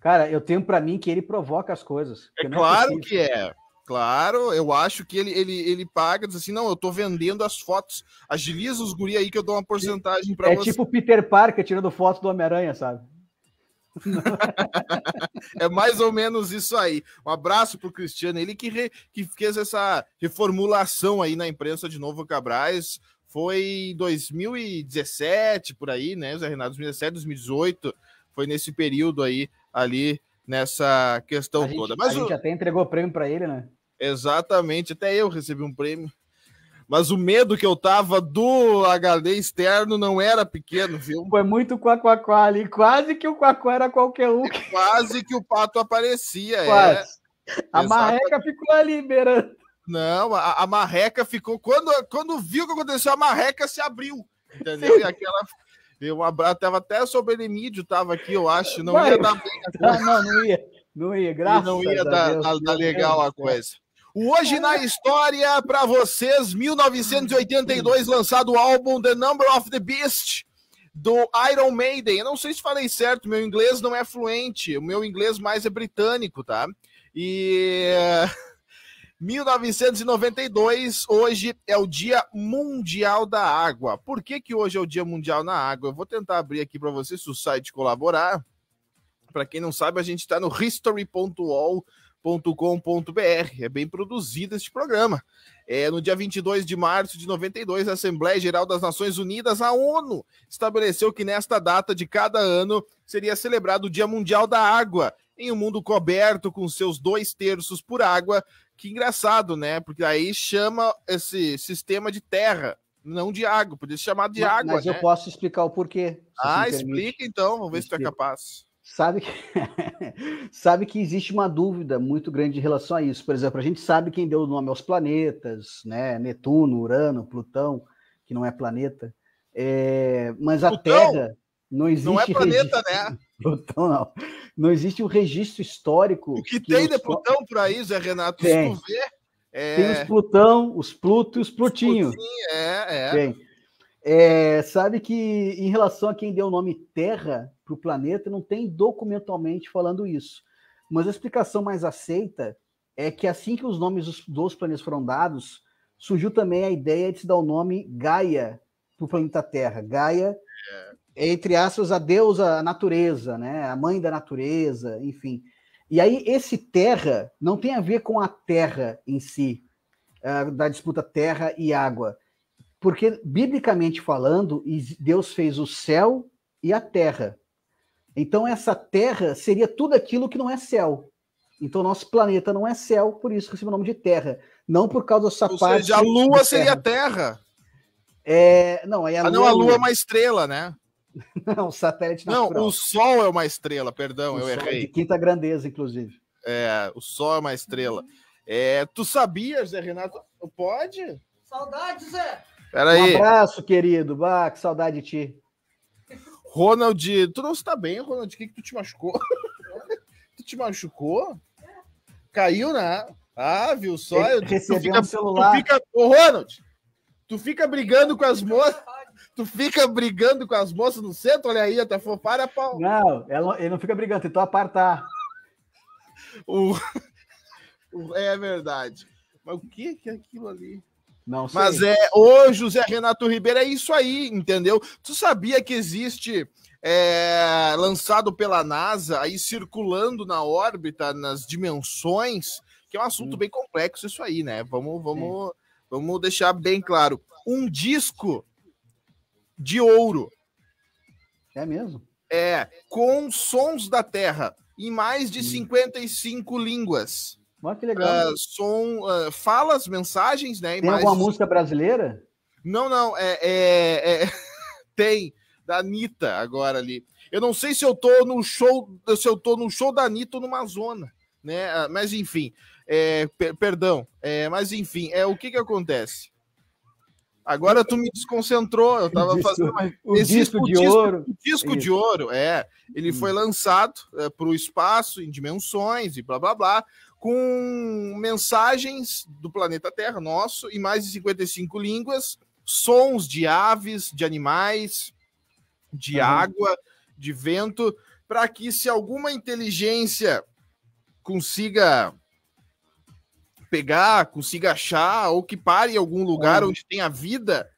Cara, eu tenho para mim que ele provoca as coisas. É, é claro é que é. Claro, eu acho que ele, ele, ele paga, diz assim, não, eu tô vendendo as fotos. Agiliza os guri aí que eu dou uma porcentagem para é você. É tipo Peter Parker tirando foto do Homem-Aranha, sabe? *laughs* é mais ou menos isso aí. Um abraço pro Cristiano, ele que, re, que fez essa reformulação aí na imprensa de novo, Cabrais. Foi em 2017, por aí, né, Zé Renato? 2017, 2018, foi nesse período aí, ali, nessa questão a toda. Gente, Mas a o... gente até entregou prêmio para ele, né? Exatamente, até eu recebi um prêmio. Mas o medo que eu tava do HD externo não era pequeno, viu? Foi muito quaquaquá ali. Quase que o quaquá era qualquer um. É quase que o pato aparecia. É. Quase. É. A Exatamente. marreca ficou ali beirando. Não, a, a, marreca ficou. Quando, quando viu o que aconteceu, a marreca se abriu. Entendeu? Sim. E aquela. Tava até sobre Emílio, tava aqui, eu acho. Não ia dar bem. Né? Ah, não, não ia. Não ia, graças a Deus. Não ia dar, dar, dar legal a coisa. Hoje na história para vocês, 1982, lançado o álbum The Number of the Beast do Iron Maiden. Eu não sei se falei certo, meu inglês não é fluente, o meu inglês mais é britânico, tá? E 1992, *laughs* hoje é o Dia Mundial da Água. Por que que hoje é o Dia Mundial na Água? Eu vou tentar abrir aqui para vocês o site colaborar. Para quem não sabe, a gente está no history.org www.assembleiageral.com.br. É bem produzido este programa. É, no dia 22 de março de 92, a Assembleia Geral das Nações Unidas, a ONU, estabeleceu que nesta data de cada ano seria celebrado o Dia Mundial da Água, em um mundo coberto com seus dois terços por água. Que engraçado, né? Porque aí chama esse sistema de terra, não de água, podia ser chamado de mas, água. Mas né? eu posso explicar o porquê. Ah, explica então, vamos ver se tu é capaz. Sabe que, *laughs* sabe que existe uma dúvida muito grande em relação a isso. Por exemplo, a gente sabe quem deu o nome aos planetas, né? Netuno, Urano, Plutão, que não é planeta. É, mas a Plutão? Terra não existe. Não é planeta, registro. né? *laughs* Plutão não. Não existe um registro histórico. O que, que tem de Plutão por aí, Zé Renato? Tem. Se vê, é... Tem os Plutão, os Pluto e os Plutinho. Os Plutinho é, é. Tem. É, sabe que em relação a quem deu o nome Terra, para o planeta, não tem documentalmente falando isso. Mas a explicação mais aceita é que assim que os nomes dos, dos planetas foram dados, surgiu também a ideia de se dar o nome Gaia para o planeta Terra. Gaia, é. entre aspas, a deusa a natureza, né? a mãe da natureza, enfim. E aí, esse terra não tem a ver com a terra em si, da disputa terra e água. Porque, biblicamente falando, Deus fez o céu e a terra. Então, essa terra seria tudo aquilo que não é céu. Então, nosso planeta não é céu, por isso recebe o nome de terra. Não por causa dessa Ou parte. Seja, a Lua seria terra. É, não, aí a ah, não, a é Lua é uma estrela, né? *laughs* não, o satélite não. Não, o Sol é uma estrela, perdão, o eu errei. É de quinta grandeza, inclusive. É, o Sol é uma estrela. É, tu sabias, Zé Renato? Pode? Saudades, Zé! Peraí. Um abraço, querido. Bah, que saudade de ti. Ronald, tu não está bem, Ronald? O que, que tu te machucou? *laughs* tu te machucou? Caiu na. Né? Ah, viu só? eu, recebeu fica, um celular. Tu fica, ô, Ronald, tu fica brigando com as moças. Tu fica brigando com as moças no centro? Olha aí, até for para pau. Não, ela, ele não fica brigando, tentou apartar. o, *laughs* é verdade. Mas o que que é aquilo ali? Não sei. Mas é, ô José Renato Ribeiro, é isso aí, entendeu? Tu sabia que existe é, lançado pela NASA, aí circulando na órbita, nas dimensões, que é um assunto hum. bem complexo isso aí, né? Vamos, vamos, vamos deixar bem claro. Um disco de ouro. É mesmo? É, com sons da Terra, em mais de 55 hum. línguas. Olha que legal. Uh, som, uh, ah, falas, mensagens, né? Tem imagens... alguma música brasileira? Não, não. É, é, é... *laughs* Tem, da Anitta agora ali. Eu não sei se eu tô no show, se eu tô no show da Anitta ou numa zona, né? Ah, mas enfim, é, per perdão. É, mas enfim, é o que que acontece? Agora tu me desconcentrou, eu tava disco, fazendo uma... o disco de ouro. O disco Isso. de ouro, é. Ele hum. foi lançado é, para o espaço, em dimensões e blá blá blá com mensagens do planeta Terra, nosso, e mais de 55 línguas, sons de aves, de animais, de uhum. água, de vento, para que se alguma inteligência consiga pegar, consiga achar, ou que pare em algum lugar uhum. onde tem a vida,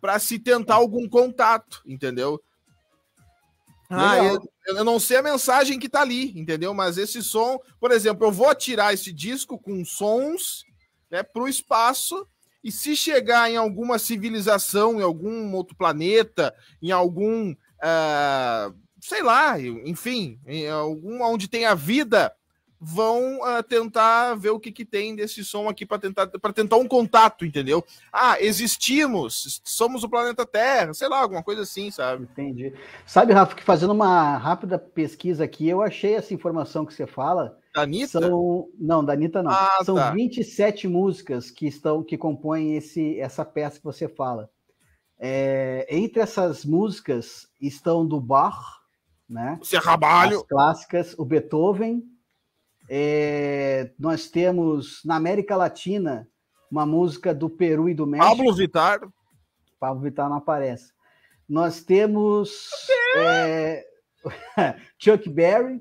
para se tentar algum contato, entendeu? Ah, eu, eu, não sei a mensagem que tá ali, entendeu? Mas esse som, por exemplo, eu vou tirar esse disco com sons né, para o espaço e se chegar em alguma civilização, em algum outro planeta, em algum, uh, sei lá, enfim, em algum onde tem a vida, vão uh, tentar ver o que, que tem desse som aqui para tentar para tentar um contato, entendeu? Ah, existimos, somos o planeta Terra, sei lá, alguma coisa assim, sabe? Entendi. Sabe, Rafa, que fazendo uma rápida pesquisa aqui, eu achei essa informação que você fala. Da Anitta? São... Não, da Anitta não. Ah, são tá. 27 músicas que estão que compõem esse, essa peça que você fala. É... entre essas músicas estão do Bach, né? O Serrabalho. As clássicas, o Beethoven, é, nós temos na América Latina uma música do Peru e do México. Pablo Vittar. Pablo Vittar não aparece. Nós temos é, *laughs* Chuck Berry,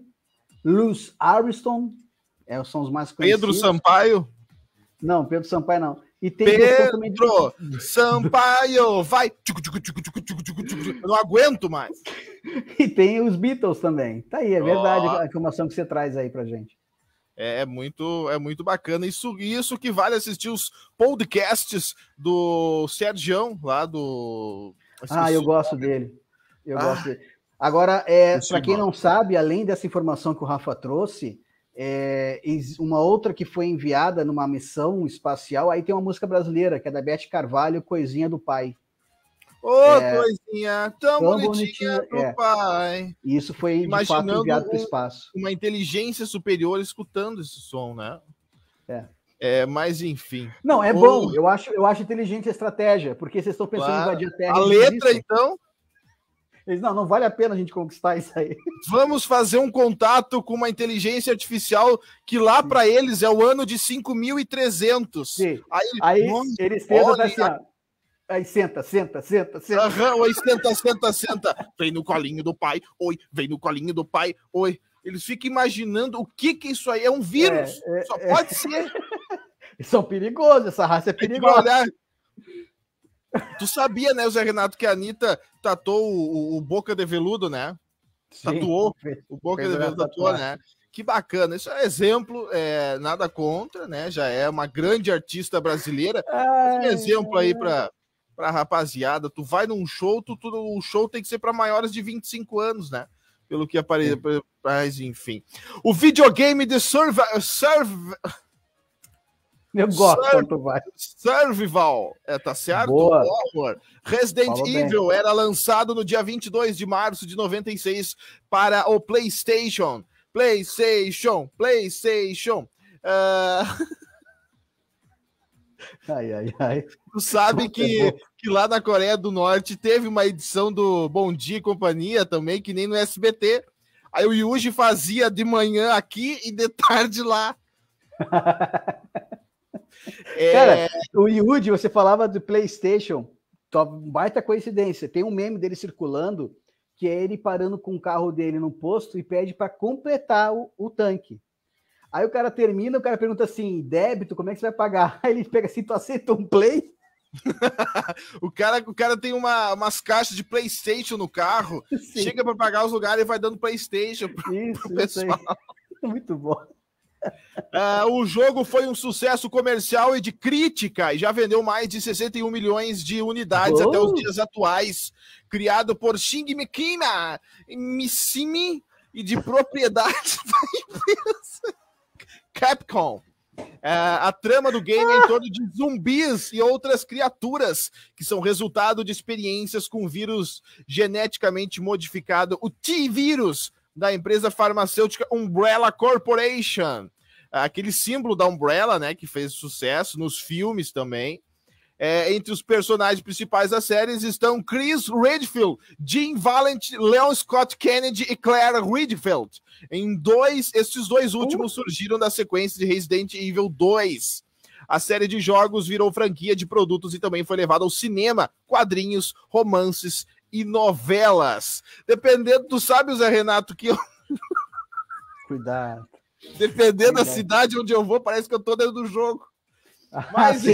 Luz Armstrong, é, são os mais conhecidos. Pedro Sampaio? Não, Pedro Sampaio não. E tem Pedro Sampaio, vai! Eu não aguento mais. *laughs* e tem os Beatles também. Tá aí, é verdade oh. a informação que você traz aí pra gente. É, é, muito é muito bacana. Isso, isso que vale assistir os podcasts do Sergião, lá do. ah, eu gosto dele. Eu ah, gosto dele. Agora, é, para quem não sabe, além dessa informação que o Rafa trouxe, é, uma outra que foi enviada numa missão espacial, aí tem uma música brasileira, que é da Beth Carvalho, Coisinha do Pai. Ô, oh, é, bonitinha, tão, tão bonitinha, bonitinha é. pai. E isso foi de fato enviado para o espaço. Uma inteligência superior escutando esse som, né? É. É, mas enfim. Não, é bom. Eu acho, eu acho inteligente a estratégia, porque vocês estão pensando claro. em invadir a Terra. A letra, isso. então? Eles, não, não vale a pena a gente conquistar isso aí. Vamos fazer um contato com uma inteligência artificial que lá para eles é o ano de 5.300. Sim. Aí, aí nossa, eles pensam essa. assim, Aí senta, senta, senta, senta. Aham, oi, senta, senta, senta. Vem no colinho do pai, oi, vem no colinho do pai, oi. Eles ficam imaginando o que que isso aí é, é um vírus. É, é, Só é, pode ser. São *laughs* é perigosos, essa raça é perigosa. Olhar. Tu sabia, né, Zé Renato, que a Anitta tatou o, o Boca de Veludo, né? Sim, tatuou *laughs* fez, o Boca de Veludo, tatuou, né? Que bacana, isso é um exemplo, é, nada contra, né? Já é uma grande artista brasileira. Ai, um exemplo aí é. para pra rapaziada. Tu vai num show, tu, tu, o show tem que ser para maiores de 25 anos, né? Pelo que aparece, mas enfim. O videogame de serve serve Eu gosto Sur vai. Survival, é, tá certo? Boa. Resident Falou Evil bem. era lançado no dia 22 de março de 96 para o PlayStation. PlayStation, PlayStation. Uh... *laughs* Ai, ai, ai. Tu sabe que, é que lá na Coreia do Norte teve uma edição do Bom Dia e Companhia também, que nem no SBT. Aí o Yuji fazia de manhã aqui e de tarde lá. *laughs* é... Cara, o Yuji, você falava do PlayStation, baita coincidência. Tem um meme dele circulando que é ele parando com o carro dele no posto e pede para completar o, o tanque. Aí o cara termina, o cara pergunta assim: débito, como é que você vai pagar? *laughs* Aí ele pega assim: tu aceita um play? *laughs* o, cara, o cara tem uma, umas caixas de PlayStation no carro, *laughs* Sim. chega para pagar os lugares e vai dando PlayStation pro, isso, pro pessoal. Isso Muito bom. Uh, o jogo foi um sucesso comercial e de crítica e já vendeu mais de 61 milhões de unidades oh. até os dias atuais. Criado por Shingemikina Missimi e de propriedade da empresa. Capcom. É, a trama do game é em torno de zumbis e outras criaturas que são resultado de experiências com vírus geneticamente modificado, o T-Vírus, da empresa farmacêutica Umbrella Corporation. Aquele símbolo da Umbrella, né, que fez sucesso nos filmes também. É, entre os personagens principais da série estão Chris Redfield, Jim Valent, Leon Scott Kennedy e Claire Redfield. Em dois, esses dois últimos surgiram da sequência de Resident Evil 2. A série de jogos virou franquia de produtos e também foi levada ao cinema, quadrinhos, romances e novelas. Dependendo, tu sabe, Zé Renato, que eu... Cuidado. Dependendo Cuidado. da cidade onde eu vou, parece que eu tô dentro do jogo. Ah, Mas, ah,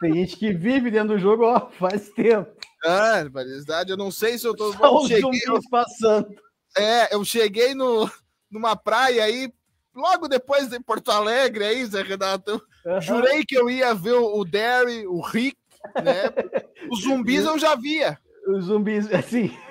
tem gente que vive dentro do jogo, ó, faz tempo. Ah, é, verdade, eu não sei se eu tô. Só os cheguei, eu... passando. É, eu cheguei no, numa praia aí, logo depois de Porto Alegre, aí, é Zé Renato. Eu Jurei que eu ia ver o Derry, o Rick, né? *laughs* Os zumbis eu já via. Os zumbis, assim. *laughs*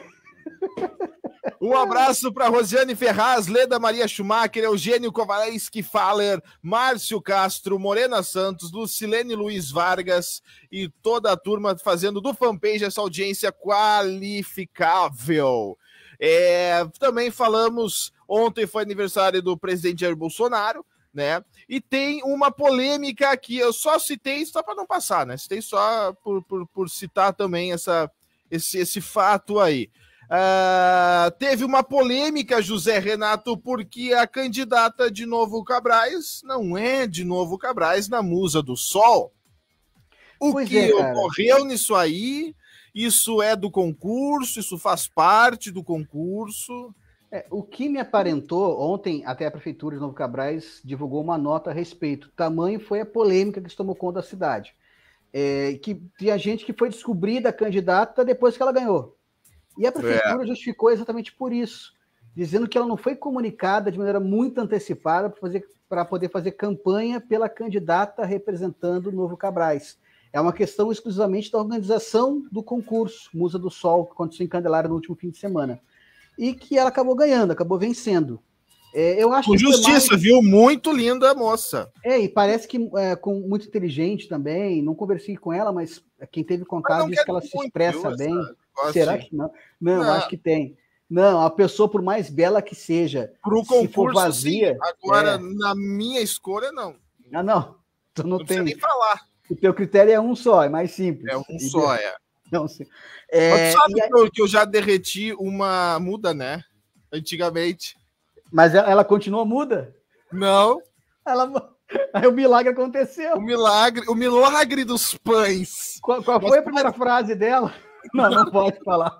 Um abraço para Rosiane Ferraz, Leda Maria Schumacher, Eugênio Kovalevski Faller, Márcio Castro, Morena Santos, Lucilene Luiz Vargas e toda a turma fazendo do fanpage essa audiência qualificável. É, também falamos, ontem foi aniversário do presidente Jair Bolsonaro, né? E tem uma polêmica aqui, eu só citei só para não passar, né? Citei só por, por, por citar também essa, esse, esse fato aí. Uh, teve uma polêmica, José Renato, porque a candidata de Novo Cabrais não é de Novo Cabrais na Musa do Sol. O pois que é, ocorreu nisso aí? Isso é do concurso, isso faz parte do concurso. É, o que me aparentou, ontem até a Prefeitura de Novo Cabrais divulgou uma nota a respeito. Tamanho foi a polêmica que se tomou conta da cidade. É, que tinha gente que foi descobrida a candidata depois que ela ganhou. E a prefeitura é. justificou exatamente por isso, dizendo que ela não foi comunicada de maneira muito antecipada para poder fazer campanha pela candidata representando o Novo Cabrais. É uma questão exclusivamente da organização do concurso Musa do Sol, que aconteceu em Candelária no último fim de semana. E que ela acabou ganhando, acabou vencendo. É, eu acho com justiça, mais... viu? Muito linda a moça. É, e parece que é, com, muito inteligente também. Não conversei com ela, mas quem teve contato disse que ela se expressa bem. Essa... Será que não? não? Não, ah. acho que tem. Não, a pessoa, por mais bela que seja, para se concurso, for vazia. Sim. Agora, é... na minha escolha, não. Ah, não. Tu não, não tem. nem falar. O teu critério é um só, é mais simples. É um e só, é. Não, é sim. É, Mas tu sabe aí... que eu já derreti uma muda, né? Antigamente. Mas ela continua muda? Não. Ela. *laughs* Aí o milagre aconteceu. O milagre, o milagre dos pães. Qual, qual foi a primeira frase dela? Não, não pode falar.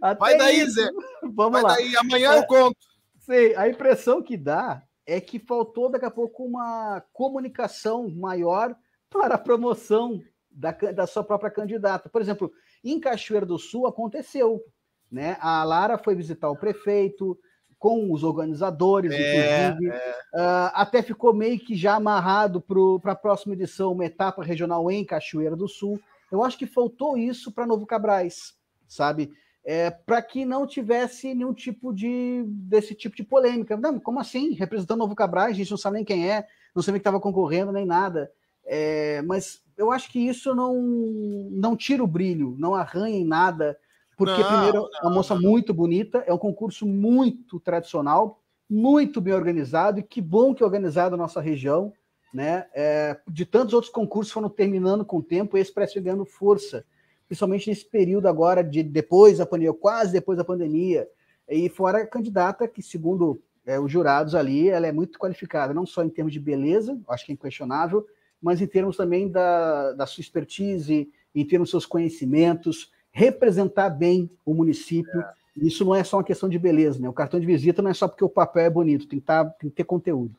Até Vai daí, isso. Zé. Vamos Vai lá. daí, amanhã é, eu conto. Sei, a impressão que dá é que faltou daqui a pouco uma comunicação maior para a promoção da, da sua própria candidata. Por exemplo, em Cachoeira do Sul aconteceu. Né? A Lara foi visitar o prefeito, com os organizadores, é, inclusive. É. Uh, até ficou meio que já amarrado para a próxima edição, uma etapa regional em Cachoeira do Sul. Eu acho que faltou isso para Novo Cabrais, sabe? É, para que não tivesse nenhum tipo de desse tipo de polêmica. Não, como assim? Representando Novo Cabrais, a gente não sabe nem quem é, não sabe nem que estava concorrendo, nem nada. É, mas eu acho que isso não, não tira o brilho, não arranha em nada, porque não, primeiro não, é uma moça muito bonita, é um concurso muito tradicional, muito bem organizado, e que bom que é organizado na nossa região né? É, de tantos outros concursos foram terminando com o tempo, esse parece ganhando força, principalmente nesse período agora de depois da pandemia, quase depois da pandemia, e fora a candidata que, segundo é, os jurados ali, ela é muito qualificada, não só em termos de beleza, acho que é inquestionável, mas em termos também da, da sua expertise, em termos dos seus conhecimentos, representar bem o município. É. Isso não é só uma questão de beleza, né? O cartão de visita não é só porque o papel é bonito, tem que, tá, tem que ter conteúdo.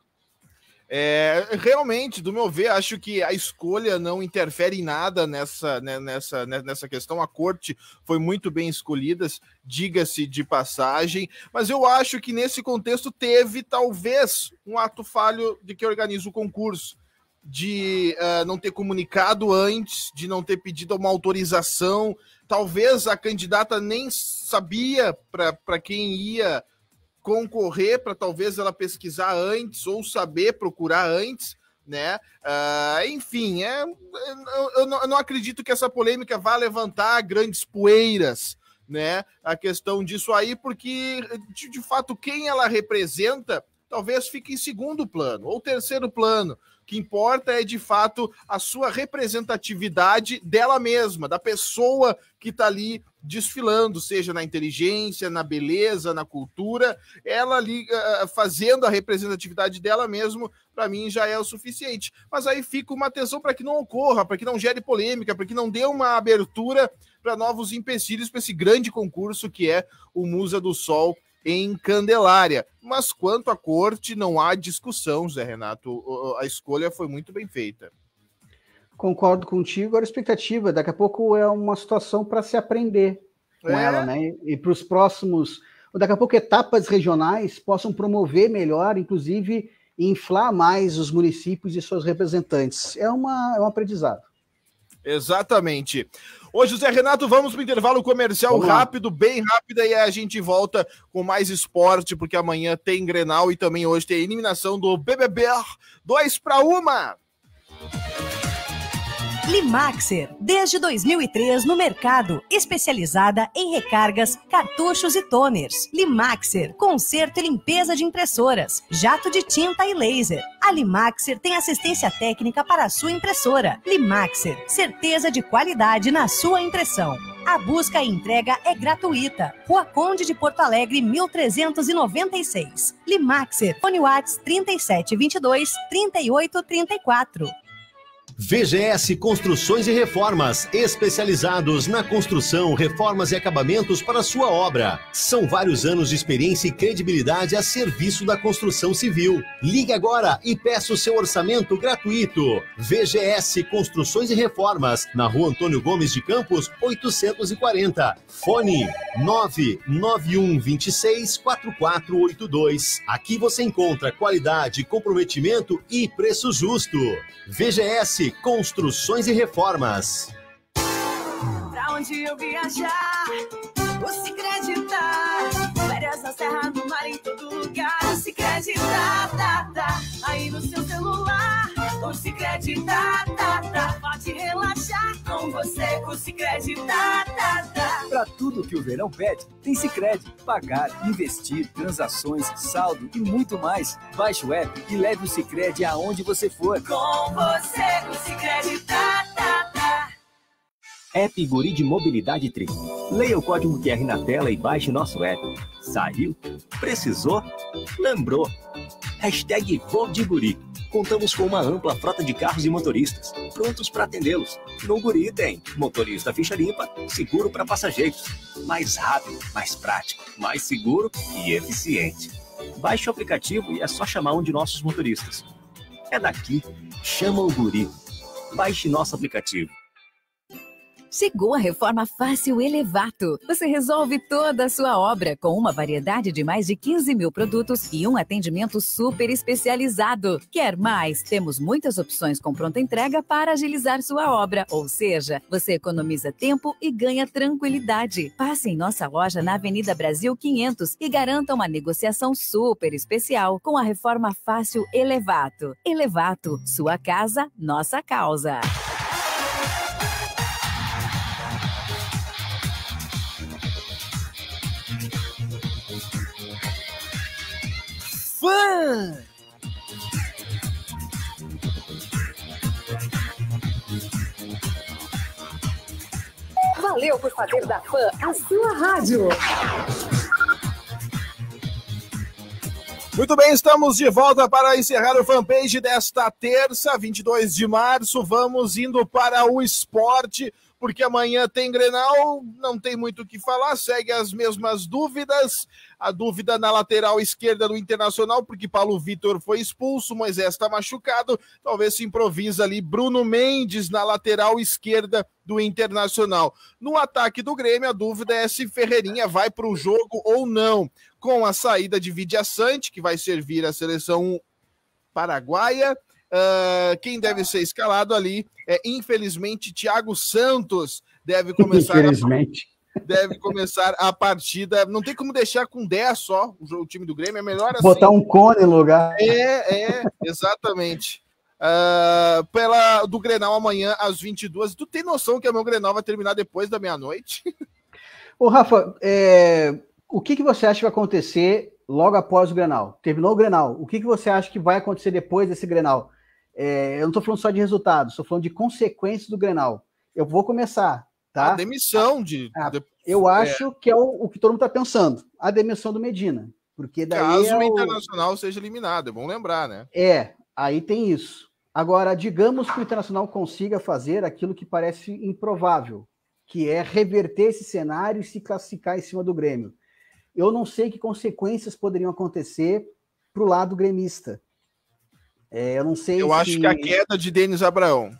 É, realmente, do meu ver, acho que a escolha não interfere em nada nessa, né, nessa, né, nessa questão. A corte foi muito bem escolhida, diga-se de passagem, mas eu acho que nesse contexto teve talvez um ato falho de que organiza o concurso de uh, não ter comunicado antes, de não ter pedido uma autorização. Talvez a candidata nem sabia para quem ia concorrer para talvez ela pesquisar antes ou saber procurar antes, né? Uh, enfim, é, eu, eu, não, acredito que essa polêmica vá levantar grandes poeiras, né? A questão disso aí, porque de, de fato quem ela representa talvez fique em segundo plano ou terceiro plano. O que importa é de fato a sua representatividade dela mesma, da pessoa que está ali desfilando, seja na inteligência, na beleza, na cultura, ela ali ah, ah, fazendo a representatividade dela mesmo, para mim já é o suficiente. Mas aí fica uma atenção para que não ocorra, para que não gere polêmica, para que não dê uma abertura para novos empecilhos para esse grande concurso que é o Musa do Sol em Candelária. Mas quanto à corte, não há discussão, Zé Renato. A escolha foi muito bem feita. Concordo contigo. Agora, expectativa, daqui a pouco é uma situação para se aprender com é. ela, né? E para os próximos, daqui a pouco etapas regionais possam promover melhor, inclusive inflar mais os municípios e seus representantes. É, uma, é um aprendizado. Exatamente. Ô, José Renato, vamos para o intervalo comercial rápido, bem rápido, e a gente volta com mais esporte, porque amanhã tem Grenal e também hoje tem a eliminação do BBB 2 para 1. Limaxer, desde 2003 no mercado, especializada em recargas, cartuchos e toners. Limaxer, conserto e limpeza de impressoras, jato de tinta e laser. A Limaxer tem assistência técnica para a sua impressora. Limaxer, certeza de qualidade na sua impressão. A busca e entrega é gratuita. Rua Conde de Porto Alegre, 1396. Limaxer, fone Whats 3722 3834. VGS Construções e Reformas, especializados na construção, reformas e acabamentos para sua obra. São vários anos de experiência e credibilidade a serviço da construção civil. Ligue agora e peça o seu orçamento gratuito. VGS Construções e Reformas, na rua Antônio Gomes de Campos, 840. Fone 991264482. Aqui você encontra qualidade, comprometimento e preço justo. VGS Duarte Construções e Reformas. Pra onde eu viajar, ou se acreditar, tá, férias na Serra no Mar em todo lugar. Cicred, tá, tá, tá. Aí no seu celular. O Cicrete tá, tá, tá. Pode relaxar com você. O Cicrete tá, tá, tá. Pra tudo que o verão pede, tem Cicrete. Pagar, investir, transações, saldo e muito mais. Baixe o app e leve o Cicrete aonde você for. Com você, o Cicred, tá, tá, tá. App Guri de Mobilidade Tri. Leia o código QR na tela e baixe nosso app. Saiu? Precisou? Lembrou? Hashtag Vou de Guri. Contamos com uma ampla frota de carros e motoristas, prontos para atendê-los. No Guri tem motorista ficha limpa, seguro para passageiros. Mais rápido, mais prático, mais seguro e eficiente. Baixe o aplicativo e é só chamar um de nossos motoristas. É daqui. Chama o Guri. Baixe nosso aplicativo. Chegou a reforma Fácil Elevato. Você resolve toda a sua obra com uma variedade de mais de 15 mil produtos e um atendimento super especializado. Quer mais? Temos muitas opções com pronta entrega para agilizar sua obra, ou seja, você economiza tempo e ganha tranquilidade. Passe em nossa loja na Avenida Brasil 500 e garanta uma negociação super especial com a reforma Fácil Elevato. Elevato, sua casa, nossa causa. fã. Valeu por fazer da fã a sua rádio. Muito bem, estamos de volta para encerrar o fanpage desta terça, 22 de março. Vamos indo para o esporte porque amanhã tem Grenal, não tem muito o que falar, segue as mesmas dúvidas. A dúvida na lateral esquerda do Internacional, porque Paulo Vitor foi expulso, Moisés está machucado. Talvez se improvisa ali Bruno Mendes na lateral esquerda do Internacional. No ataque do Grêmio, a dúvida é se Ferreirinha vai para o jogo ou não. Com a saída de Vidia Sante, que vai servir a seleção paraguaia. Ah, quem deve ser escalado ali é, infelizmente, Thiago Santos. Deve começar. Infelizmente. A, deve começar a partida. Não tem como deixar com 10 só o, time do Grêmio. É melhor assim. Botar um cone no lugar. É, é, exatamente. Uh, pela do Grenal amanhã às 22. Tu tem noção que o meu Grenal vai terminar depois da meia-noite? *laughs* Ô, Rafa, é, o que, que você acha que vai acontecer logo após o Grenal? Terminou o Grenal. O que, que você acha que vai acontecer depois desse Grenal? É, eu não estou falando só de resultados, estou falando de consequências do Grenal. Eu vou começar, tá? A demissão de. Ah, eu é. acho que é o, o, que todo mundo está pensando, a demissão do Medina, porque daí caso é o Internacional seja eliminado, é bom lembrar, né? É, aí tem isso. Agora, digamos que o Internacional consiga fazer aquilo que parece improvável, que é reverter esse cenário e se classificar em cima do Grêmio. Eu não sei que consequências poderiam acontecer para o lado gremista. É, eu não sei. Eu se... acho que a queda de Denis Abraão.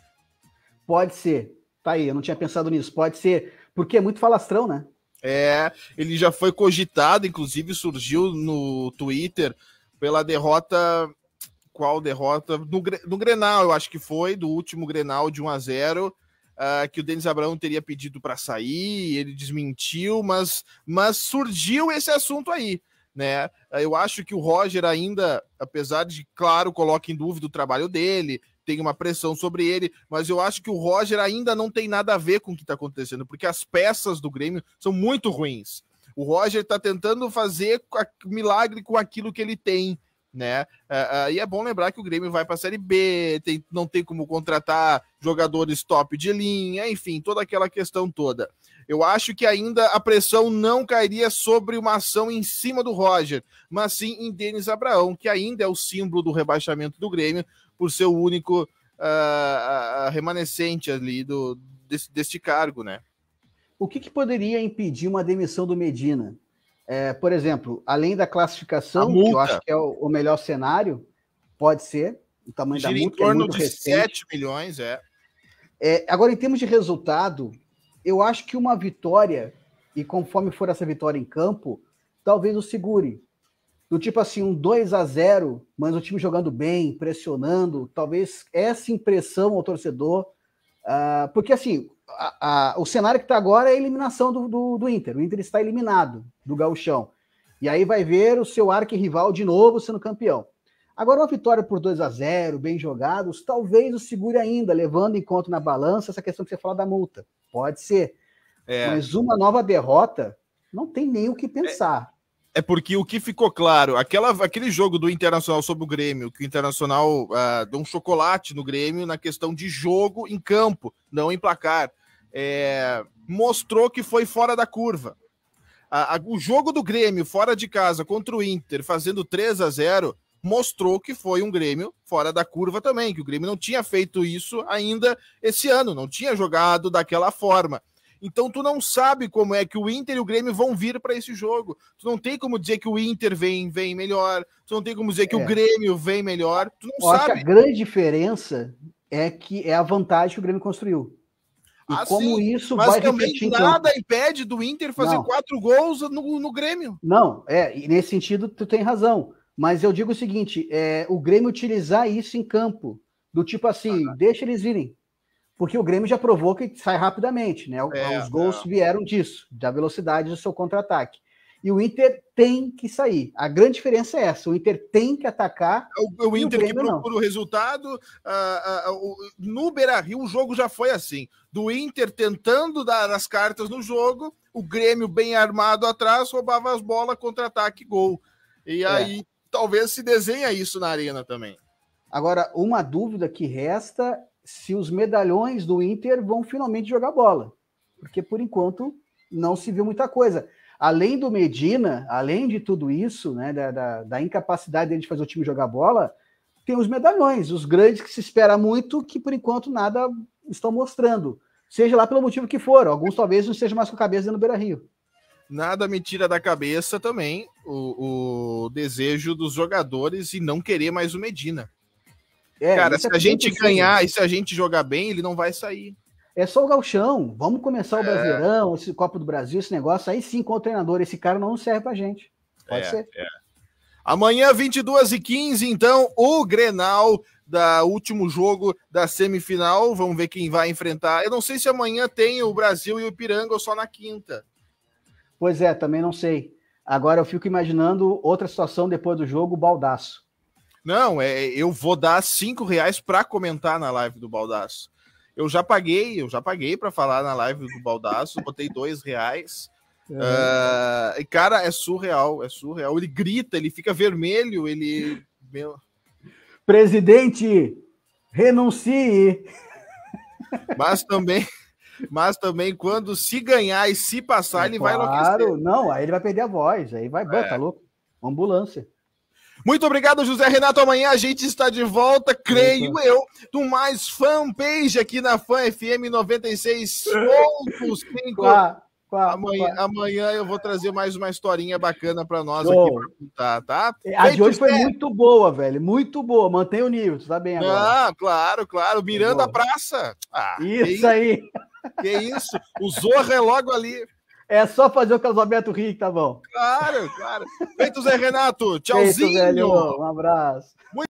Pode ser. Tá aí, eu não tinha pensado nisso. Pode ser, porque é muito falastrão, né? É, ele já foi cogitado, inclusive surgiu no Twitter pela derrota. Qual derrota? No, no Grenal, eu acho que foi, do último Grenal de 1 a 0 Uh, ah, que o Denis Abraão teria pedido para sair, ele desmentiu, mas, mas surgiu esse assunto aí né? Eh, eu acho que o Roger ainda, apesar de, claro, coloca em dúvida o trabalho dele, tem uma pressão sobre ele, mas eu acho que o Roger ainda não tem nada a ver com o que está acontecendo, porque as peças do Grêmio são muito ruins. O Roger está tentando fazer milagre com aquilo que ele tem, né? Eh, eh, e é bom lembrar que o Grêmio vai para a Série B, tem, não tem como contratar jogadores top de linha, enfim, toda aquela questão toda. Eu acho que ainda a pressão não cairia sobre uma ação em cima do Roger, mas sim em Denis Abraão, que ainda é o símbolo do rebaixamento do Grêmio, por ser o único uh, remanescente ali do, desse, deste cargo, né? O que, que, poderia impedir uma demissão do Medina? É, por exemplo, além da classificação, que eu acho que é o, o, melhor cenário, pode ser, o tamanho Gira da multa. Em é torno é muito de recente. 7 milhões, é. é. Agora, em termos de resultado, eu acho que uma vitória, e conforme for essa vitória em campo, talvez o segure. Do tipo assim, um 2 a 0 mas o time jogando bem, pressionando, talvez essa impressão ao torcedor. Uh, porque assim, a, a, o cenário que está agora é a eliminação do, do, do, Inter. O Inter está eliminado do gauchão. E aí vai ver o seu arquirrival de novo sendo campeão. Agora, uma vitória por 2 a 0 bem jogados, talvez o segure ainda, levando em conta na balança essa questão que você fala da multa. Pode ser. É. Mas uma nova derrota não tem nem o que pensar. É, é porque o que ficou claro, aquela, aquele jogo do Internacional sobre o Grêmio, que o Internacional uh, deu um chocolate no Grêmio na questão de jogo em campo, não em placar, é, mostrou que foi fora da curva. A, a, o jogo do Grêmio fora de casa contra o Inter, fazendo 3 a 0 mostrou que foi um Grêmio fora da curva também, que o Grêmio não tinha feito isso ainda esse ano, não tinha jogado daquela forma. Então tu não sabe como é que o Inter e o Grêmio vão vir para esse jogo. Tu não tem como dizer que o Inter vem vem melhor, tu não tem como dizer que o é. Grêmio vem melhor, tu não Eu sabe. a grande diferença é que é a vantagem que o Grêmio construiu. E ah, como sim, isso mas vai também repetir, então, nada então. impede do Inter fazer não. quatro gols no, no Grêmio. Não, é, nesse sentido tu tem razão. Mas eu digo o seguinte: é, o Grêmio utilizar isso em campo, do tipo assim, deixa eles virem. Porque o Grêmio já provou que sai rapidamente, né? É, Os gols é. vieram disso, da velocidade do seu contra-ataque. E o Inter tem que sair. A grande diferença é essa: o Inter tem que atacar. É o, é o Inter o que procura não. o resultado. Uh, uh, uh, no Beira Rio, o jogo já foi assim: do Inter tentando dar as cartas no jogo, o Grêmio bem armado atrás roubava as bolas, contra-ataque, gol. E é. aí é talvez se desenha isso na arena também. Agora, uma dúvida que resta se os medalhões do Inter vão finalmente jogar bola. Porque por enquanto não se viu muita coisa. Além do Medina, além de tudo isso, né, da, da, da incapacidade dele de fazer o time jogar bola, tem os medalhões, os grandes que se espera muito, que por enquanto nada estão mostrando. Seja lá pelo motivo que for, alguns talvez não estejam mais com a cabeça no Beira Rio nada me tira da cabeça também o, o desejo dos jogadores e não querer mais o Medina. É, Cara, se é a gente ganhar e se a gente jogar bem, ele não vai sair. É só o galchão. Vamos começar o é. Brasileirão, esse Copa do Brasil, esse negócio. Aí sim, com o treinador, esse cara não serve pra gente. Pode é, ser. É. Amanhã, 22h15, então, o Grenal da último jogo da semifinal. Vamos ver quem vai enfrentar. Eu não sei se amanhã tem o Brasil e o Piranga ou só na quinta. Pois é, também não sei. Agora eu fico imaginando outra situação depois do jogo, o Baldaço. Não, é, eu vou dar cinco reais para comentar na live do Baldaço. Eu já paguei, eu já paguei para falar na live do Baldaço, botei dois reais. É. Uh, cara, é surreal, é surreal. Ele grita, ele fica vermelho, ele. Meu... Presidente, renuncie! Mas também mas também quando se ganhar e se passar, é, ele claro. vai claro Não, aí ele vai perder a voz, aí vai, é. tá louco? ambulância. Muito obrigado, José Renato. Amanhã a gente está de volta, creio Eita. eu, do mais fanpage aqui na Fan FM 96.5. Claro. Qual, amanhã, amanhã eu vou trazer mais uma historinha bacana para nós Show. aqui pra contar, tá? É, a de hoje foi muito boa, velho. Muito boa. Mantém o nível, tu tá bem agora. Ah, claro, claro. Miranda Praça. Ah, Isso aí. Que isso? O Zorra é logo ali. É só fazer o casamento rico, tá bom? Claro, claro. Feito, Zé Renato. Tchauzinho. Feito, velho, um abraço. Muito